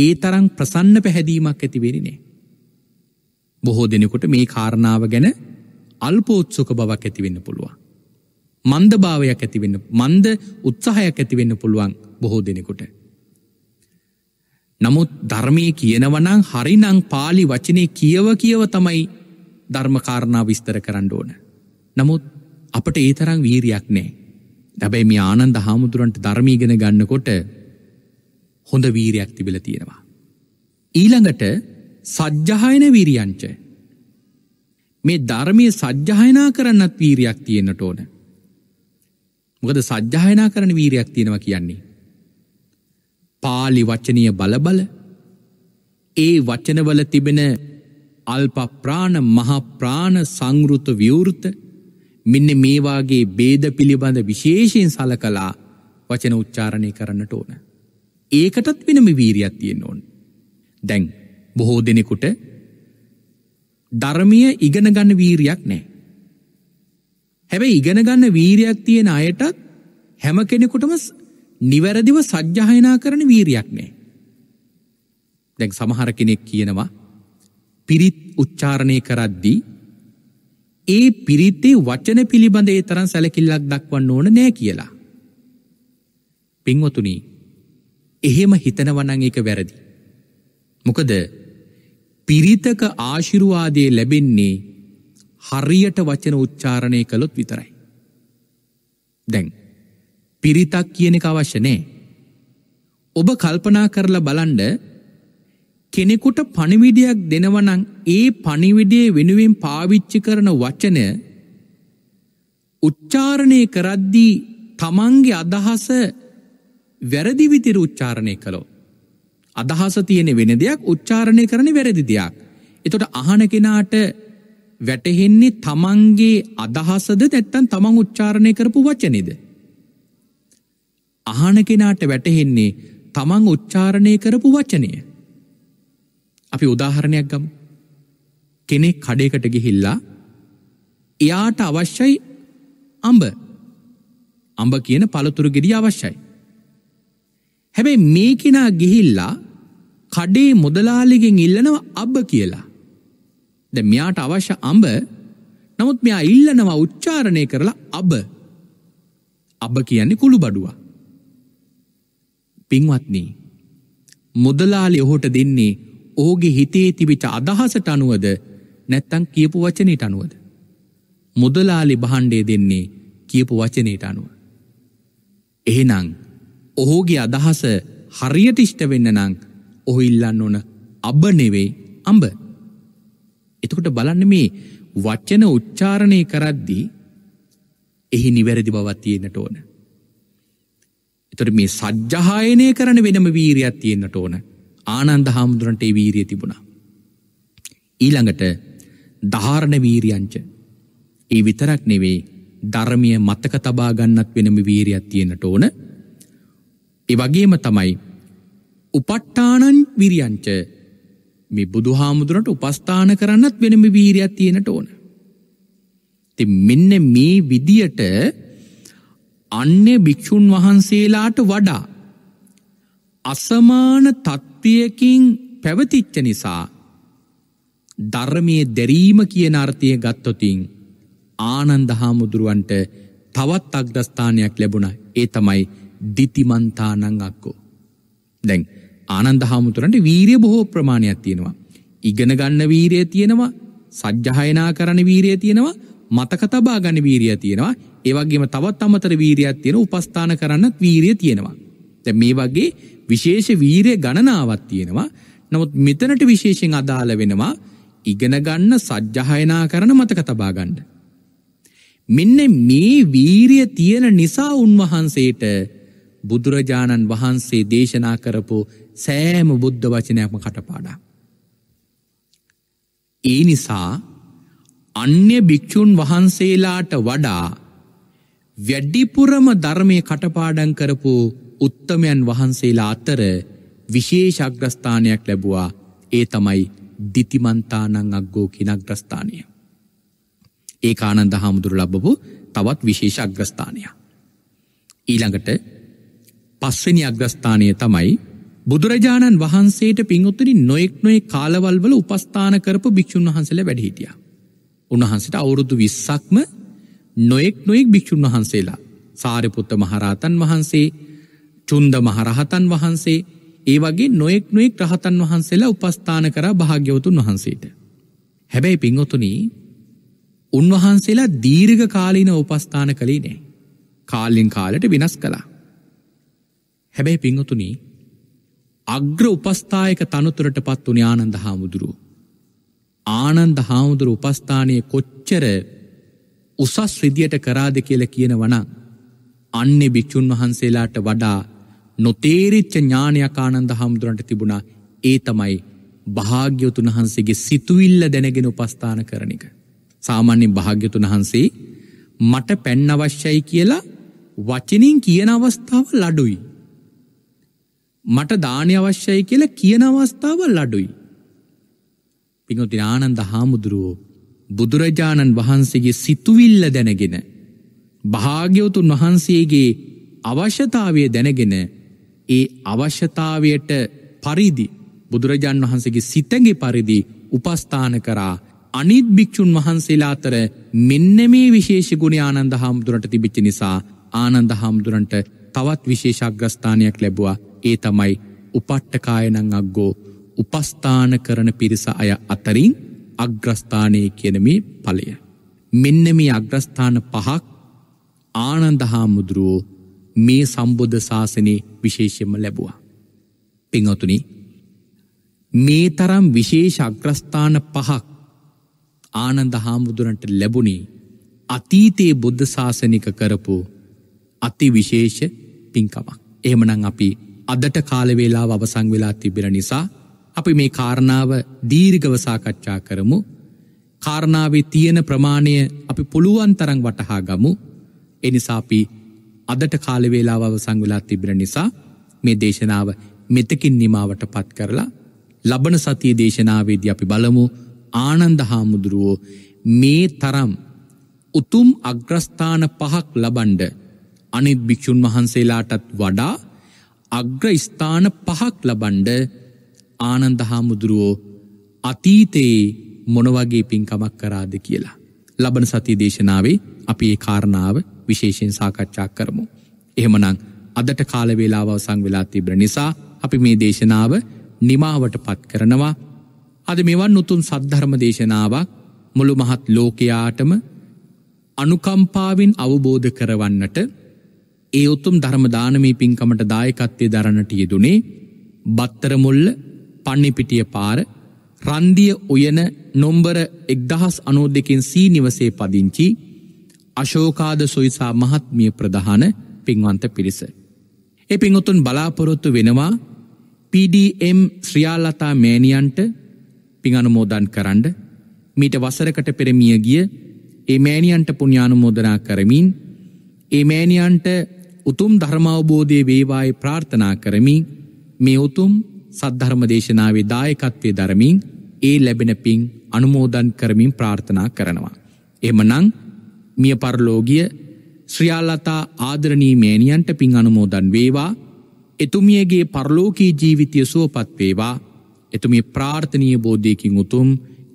ඒ තරං ප්‍රසන්න පැහැදීමක් ඇතිවෙරිනේ. බොහෝ දෙනෙකොට මේ කාරණාව ගැන අල්පෝත්සුක බවක් ඇතිවෙන්න පුළුවන්. මන්දභාවයක් ඇතිවෙන්න මන්ද උත්සාහයක් ඇතිවෙන්න පුළුවන් බොහෝ දෙනෙකුට. නමුත් ධර්මය කියනවනං හරිනං පාලි වචනය කියව කියව තමයි ධර්මකාරණා විස්තර කරන්න ඕන. නමුත් අපට ඒතරං වීරයක් නෑ. දැබැයි මේ ආනන්ද හාමුදුරන්ට ධර්මීගෙන ගන්නකොට හොඳ වීරයක් තිබිල තියෙනවා. ඊළඟට සජ්්‍යහයන වීරියංච. මේ ධර්මය සජ්්‍යහයනා කරන්නත් වීරයක් තියෙන්න්නට ඕන. මොකද සජ්්‍යායනා කරන වීරයක් තියෙනවා කියන්නේ. පාලි වච්චනය බලබල ඒ වචනවල තිබෙන අල්ප ප්‍රාණ මහප්‍රාණ සංගෘත විවෘත මෙන්න මේවාගේ බේද පිළිබඳ විශේෂයෙන් සල කලා වචන උච්චාරණය කරන්නට ඕන. ඒකටත් වෙනම වීරියත් තියෙන් ඕන්. දැන් බොහෝ දෙනෙකුට ධර්මය ඉගෙනගන්න වීරයක් නෑ. හැබැයි ඉගෙන ගන්න වීරයක් තියෙන අයටත් හැම කෙනෙකුටම නිවැරදිව සජ්්‍යහයනා කරන වීරයක් නෑ. දැන් සමහර කෙනෙක් කියනවා පිරිත් උච්චාරණය කරද්දී ඒ පිරිත්තේ වචන පිළිබඳ ඒ තරන් සැලකිල්ලක් දක්වන්න ඕන නෑ කියලා. පින්වතුනි එහෙම හිතනවනං එක වැරදි. මොකද පිරිතක ආශිරුවාදය ලැබෙන්නේ හරියට වචන උච්චාරණය කළොත් විතරයි. දැන් පිරිතක් කියන එක අවශ්‍ය නෑ. ඔබ කල්පනා කරලා බලන්ඩ කෙනෙකුට පණිවිඩයක් දෙනවනං ඒ පණිවිඩේ වෙනුවෙන් පාවිච්චි කරන වචනය උච්චාරණය කරද්දී තමන්ගේ අදහස වැරදිවිතිර උච්චාරණය කළෝ. අදහස තියෙන වෙන දෙයක් උච්චාරණය කරන වැරදි දෙයක්. එතොට අහන කෙනාට වැටහෙන්නේ තමන්ගේ අදහසද නැත්තන් තමන් උච්චාරණය කරපු වචනෙද. අහන කෙනාට වැටහෙන්නේ තමන් උච්චාරණය කරපු වචනය. අපි උදාහරණයක් ගමු. කෙනෙක් කඩේකට ගිහිල්ලා එයාට අවශ්‍යයි අම්ඹ අම්ඹ කියන පළතුරුගෙඩිය අවශ්‍යයි. හැබැයි මේ කෙනා ගිහිල්ලා කඩේ මුදලාලිගෙන් ඉල්ලනව අබ්බ කියලා. ද මෙයාට අවශ්‍ය අඹ නමුත් මෙයා ඉල්ලනවා උච්චාරණය කරලා අබ අබ කියන්නේ කුළු බඩුව. පින්වත්නී මුදලාලි ඔහුට දෙන්නේ ඕගේ හිතේ තිබිට අදහසට අනුවද නැත්තං කියපු වචනයට අනුවද. මුදලාලි බහණ්ඩේ දෙන්නේ කියපු වචනයට අනුව. එහෙනං ඔහෝගේ අදහස හරියට ඉෂ්ට වෙන්න නං ඔහු ඉල්ලන්න ඕන අබ නෙවෙයි අම්ඹ. එතකොට බලන්න මේ වචන උච්චාරණය කරද්දී එහි නිවැරදි බවත් තියෙන්නට ඕන. එතකොට මේ සජ්ජහායනය කරන වෙනම වීරියක් තියෙන්නට ඕන. ආනන්ද හාමුදුරන්ට ඒ වීරිය තිබුණා. ඊළඟට ධාරණ වීරියංච. ඒ විතරක් නෙවෙයි ධර්මය මතක තබා ගන්නත් වෙනම වීරියක් තියෙන්නට ඕන. ඒ වගේම තමයි උපට්ඨානං විරියංච මේ බුදු හාමුදුරට උපස්ථාන කරන්නත් වෙනම වීරයක් තියෙනට ඕන. ති මෙන්න මේ විදියට අන්‍ය භික්‍ෂූන් වහන්සේලාට වඩා අසමාන තත්ත්වයකින් පැවතිච්ච නිසා ධර්මය දැරීම කියන අර්ථය ගත්තොතින් ආනන්ද හාමුදුරුවන්ට තවත් අක්දස්ථානයක් ලැබුණ ඒ තමයි දිතිමන්තානං අක්කෝ. දැන් ආනන්ද හාමුදුරන්ට වීරිය බොහෝ ප්‍රමාණයක් තියෙනවා. ඉගෙන ගන්න වීරිය තියෙනවා, සජ්ජහායනා කරන වීරිය තියෙනවා, මතක තබා ගන්න වීරිය තියෙනවා. ඒ වගේම තවත් අමතර වීරියක් තියෙන උපස්ථාන කරන්නත් වීරිය තියෙනවා. දැන් මේ වගේ විශේෂ වීරිය ගණනාවක් තියෙනවා. නමුත් මෙතනට විශේෂයෙන් අදාළ වෙනවා ඉගෙන ගන්න සජ්ජහායනා කරන මතක තබා ගන්න. මෙන්න මේ වීරිය තියෙන නිසා උන්වහන්සේට බුදුරජාණන් වහන්සේ දේශනා කරපු සෑම බුද්ධ වචනයක්ම කටපාඩා. ඒ නිසා අන්‍ය භික්‍ෂූන් වහන්සේලාට වඩා වැඩිපුරම ධර්මය කටපාඩන් කරපු උත්තමයන් වහන්සේලා අතර විශේෂග්‍රස්ථානයක් ලැබවා ඒ තමයි දිතිමන්තානං අක්ගෝ කිනග්‍රස්ථානය. ඒ ආනන්ද හාමුදුරු ලබපු තවත් විශේෂ අග්‍රස්ථානයක්. ඊළඟට පස්වෙනි අග්‍රස්ථානය තමයි බුදුරජාණන් වහන්සේට පින්උත්තරි නොෙක් නොේ කාලවල්වල උපස්ථාන කරපු භික්‍ෂූන් වහන්සල වැඩහිටිය. උන්වහන්සට අවුරුදු විස්සක්ම නොෙක් නොෙක් භික්‍ෂූන් වහන්සේලා සාරපුත්ත මහරහතන් වහන්සේ චුන්ද මහරහතන් වහන්සේ ඒ වගේ නොෙක් නොෙක් රහතන් වහන්සේලා උපස්ථාන කර භාග්‍යවතුන් වහන්සේට. හැබැයි පින්ඔතුනී උන්වහන්සේලා දීර්ඝ කාලීන උපස්ථාන කළේ නෑ. කාල්ලින් කාලට වෙනස් කලා. හැබැයි පිංහතුනී අග්‍ර උපස්ථායක තනතුරට පත් වන ආනන්ද හාමුදුරුව. ආනන්ද හාමුදුරු උපස්ථානය කොච්චර උසස් රිදියට කරාද කියල කියන වනං. අන්නේ භික්‍ෂූන් වහන්සේලාට වඩා නොතේරිච්ච ඥානයක් ආනන්ද හාමුදුරන්ට තිබුණා ඒ තමයි භාග්‍යවතුන් වහන්සේගේ සිතුවිල්ල දැනගෙන උපස්ථාන කරන එක. සාමාන්‍යෙන් භාග්‍යතුන් වහන්සේ මට පැන්න අවශ්‍යයි කියලා වචනින් කියන අවස්ථාව ලඩුයි. මට දානය අවශ්‍යයි කියලා කියන අවස්ථාවල් අඩුයි. පිඟොති ආනන්ද හාමුදුරුවෝ බුදුරජාණන් වහන්සේගේ සිතුවිල්ල දැනගෙන භාග්‍යවතුන් වහන්සේගේ අවශ්‍යතාවය දැනගෙන ඒ අවශ්‍යතාවයට පරිදි බුදුරජාන් වහන්සේගේ සිතගේ පරිදි උපස්ථාන කරා අනිත් භික්‍ෂූන් වහන්සේලා අතර මෙන්න මේ විශේෂ ගුණ ආනන්ද හාමුදුරට තිබිච්ච නිසා ආනන්ද හාමුදුරන්ට තවත් විශේෂක්ගස්ථානයක් ලැබවා ඒ තමයි උපට්ටකායනං අක්ගෝ උපස්ථාන කරන පිරිස අය අතරින් අග්‍රස්ථානය කියන මේ ඵලය. මෙන්න මේ අග්‍රස්ථාන පහක් ආනන්ද හාමුදුරුවෝ මේ සම්බුද්ධ ශාසනය විශේෂම ලැබවා. පිංහතුනි මේ තරම් විශේෂ අග්‍රස්ථාන පහක් ආනන්ද හාමුදුරන්ට ලැබුණේ අතීතයේ බුද්ධ ශාසනික කරපු අති විශේෂ පින්කමක්. එහෙමනං අපි අදට කාලවේලා අවසං වෙලා තිබෙන නිසා අපි මේ කාරණාව දීර්ගව සාකච්ඡා කරමු කාරණාවේ තියෙන ප්‍රමාණය අපි පුළුවන් තරං වටහා ගමු එනිසාපි අදට කාලවේලා අවසං වෙලා තිබෙන නිසා මේ දේශනාව මෙතකින් නිමාවට පත් කරලා ලබන සතිය දේශනාවේදී අපි බලමු ආනන්ද හාමුදුරුවෝ මේ තරම් උතුම් අග්‍රස්ථාන පහක් ලබන්ඩ අනිත් භික්‍ෂූන් වහන්සේලාටත් වඩා අග්‍රස්ථාන පහක් ලබන්ඩ ආනන්ද හාමුදුරුවෝ අතීතයේ මොනවගේ පින්කමක් කරාද කියලා. ලබන සති දේශනාවේ අපි ඒ කාරණාව විශේෂයෙන් සාකච්ඡා කරමු. එහෙමනං අදට කාලවේලාව සංවෙලා තිබ්‍ර නිසා අපි මේ දේශනාව නිමාවට පත් කරනවා අද මෙවන් උතුන් සද්ධර්ම දේශනාවක් මුළු මහත් ලෝකයාටම අනුකම්පාවෙන් අවබෝධ කරවන්නට ඒ උතුම් ධර්මදානමී පින්කමට දායකත්වය දරණට යෙදුනේ බත්තරමුල්ල පන්නිපිටිය පාර රන්දිය උයන නොම්බර එක්දහස් අනෝ දෙකින් සී නිවසේ පදිංචි අශෝකාද සොයිසා මහත්මිය ප්‍රධාන පින්වන්ත පිරිස. එ පිංඋතුන් බලාපොරොත්තු වෙනවා PDM ශ්‍රියාලතා මෑණියන්ට පිංඅනුමෝදන් කරන්න මීට වසරකට පෙරමිය ගිය ඒ මෑණියන්ට පුුණ්‍යානුමෝදනා කරමින් ඒ මෑණියන්ට උතුම් ධර්මවබෝධය වේවායි ප්‍රාර්ථනා කරමින් මේ උතුම් සද්ධර්ම දේශනාවේ දායකත්වය දරමින් ඒ ලැබෙන පින් අනුමෝදන් කරමින් ප්‍රාර්ථනා කරනවා. එමනං මිය පරලෝගිය ශ්‍රියාලතා ආදරණී මේනියන්ට පින් අනුමෝදන් වේවා එතුමියගේ පරලෝකී ජීවිතය සුවපත් වේවා එතුමි ප්‍රාර්ථනීය බෝධයකින් උතුම්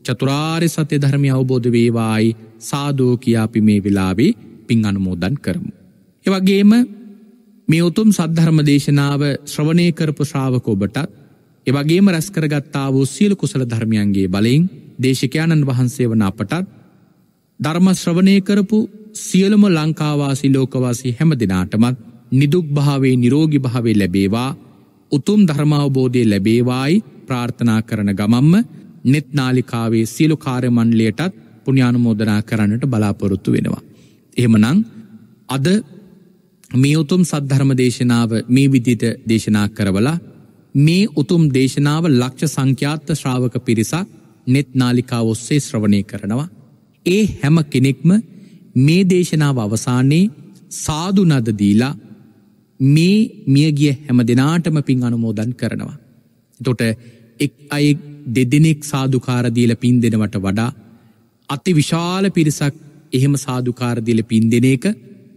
චතුරාර් සත්‍ය ධර්මය අවබෝධ වේවායි සාදෝ කියාපි මේ වෙලාවේ පින් අනුමෝදන් කරමු. එවගේම මේ උතුම් සද්ධර්ම දේශනාව ශ්‍රවණය කරපු ශ්‍රාවකෝබටත් එවගේම රැස්කරගත්තා වූ සියලු කුසල ධර්මියන්ගේ බලයෙන් දේශකයාණන් වහන්සේ වන අපටත් ධර්ම ශ්‍රවණය කරපු සියලම ලංකාවාසි ලෝකවාසි හැම දෙනාටමත් නිදුක් භාවේ නිරෝගි භාවේ ලැබේවා උතුම් ධර්මාවබෝධය ලැබේවායි ප්‍රාර්ථනා කරන ගමම්ම නෙත්නාලිකාවේ සියලු කාර්මණ්ලයටත් පුුණ්‍යානුමෝදනා කරන්නට බලාපොරොත්තු වෙනවා. එහෙමනං අද මේ උතුම් සද්ධර්ම දේශනාව මේ විදිට දේශනා කරවලා මේ උතුම් දේශනාව ලක්ෂ සංඛ්‍යාත්ත ශ්‍රාවක පිරිසක් නෙත් නාලිකා ඔස්සේ ශ්‍රවණය කරනවා. ඒ හැම කෙනෙක්ම මේ දේශනාව අවසානයේ සාධනද දීලා මේ මියගිය හැම දෙනාටම පින් අනුමෝදන් කරනවා. තොට එක් අයෙක් දෙදෙනෙක් සාධකාරදීල පින් දෙනවට වඩා අති විශාල පිරිසක් එහෙම සාධකාරදිල පින් දෙන එක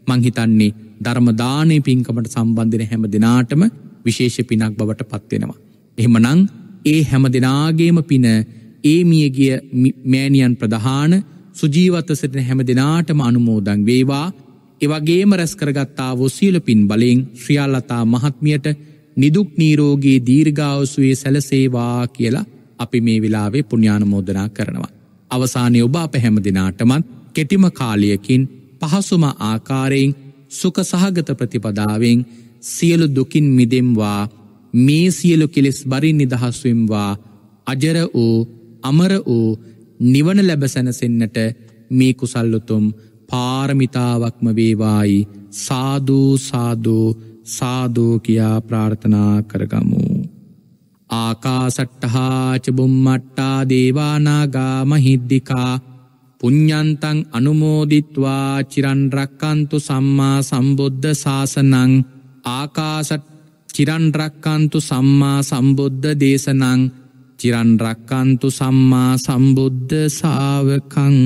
මංහිතන්නේ ධර්මදානය පින්කමට සම්බන්ධන හැම දෙනාටම විශේෂ පිනක් බවට පත්වෙනවා. එහෙමනං ඒ හැම දෙනාගේම පින ඒ මියගිය මෑණියන් ප්‍රධාන සුජීවත සිටින හැම දෙනාටම අනුමෝදං වේවා එවගේම රැස්කරගත්තා වොසීල පින් බලෙන් ශ්‍රියල්ලතා මහත්මියට නිදුක් නීරෝගේ දීර්ගාවසුවේ සැලසේවා කියලා අපි මේ වෙලාවේ පුුණ්‍යානමෝදනා කරනවා. අවසානය ඔබ අප හැම දෙනාටමත් කෙටිම කාලියකින් පහසුම ආකාරයෙන් සුක සහගත ප්‍රතිපදාවෙන් සියලු දුකින් මිදෙම්වා මේ සියලු කෙලෙස් බරින් නිදහස්වෙම්වා අජර වූ අමර වූ නිවන ලැබසැනසෙන්න්නට මේ කුසල්ලුතුම් පාරමිතාවක්ම වේවායි සාධූ සාධූ සාධූ කියා ප්‍රාර්ථනා කරගමු. ආකා සට්ටහාචබුම්මට්ටා දේවානාගා මහිද්දිකා පුඤ්ඥන්තං අනුමෝදිත්වා චිරන්රක්කන්තු සම්මා සම්බුද්ධ සාසනං ආකාසට චිරන්රක්කන්තු සම්මා සම්බුද්ධ දේශනං චිරන්රක්කන්තු සම්මා සම්බුද්ධ සාාවකං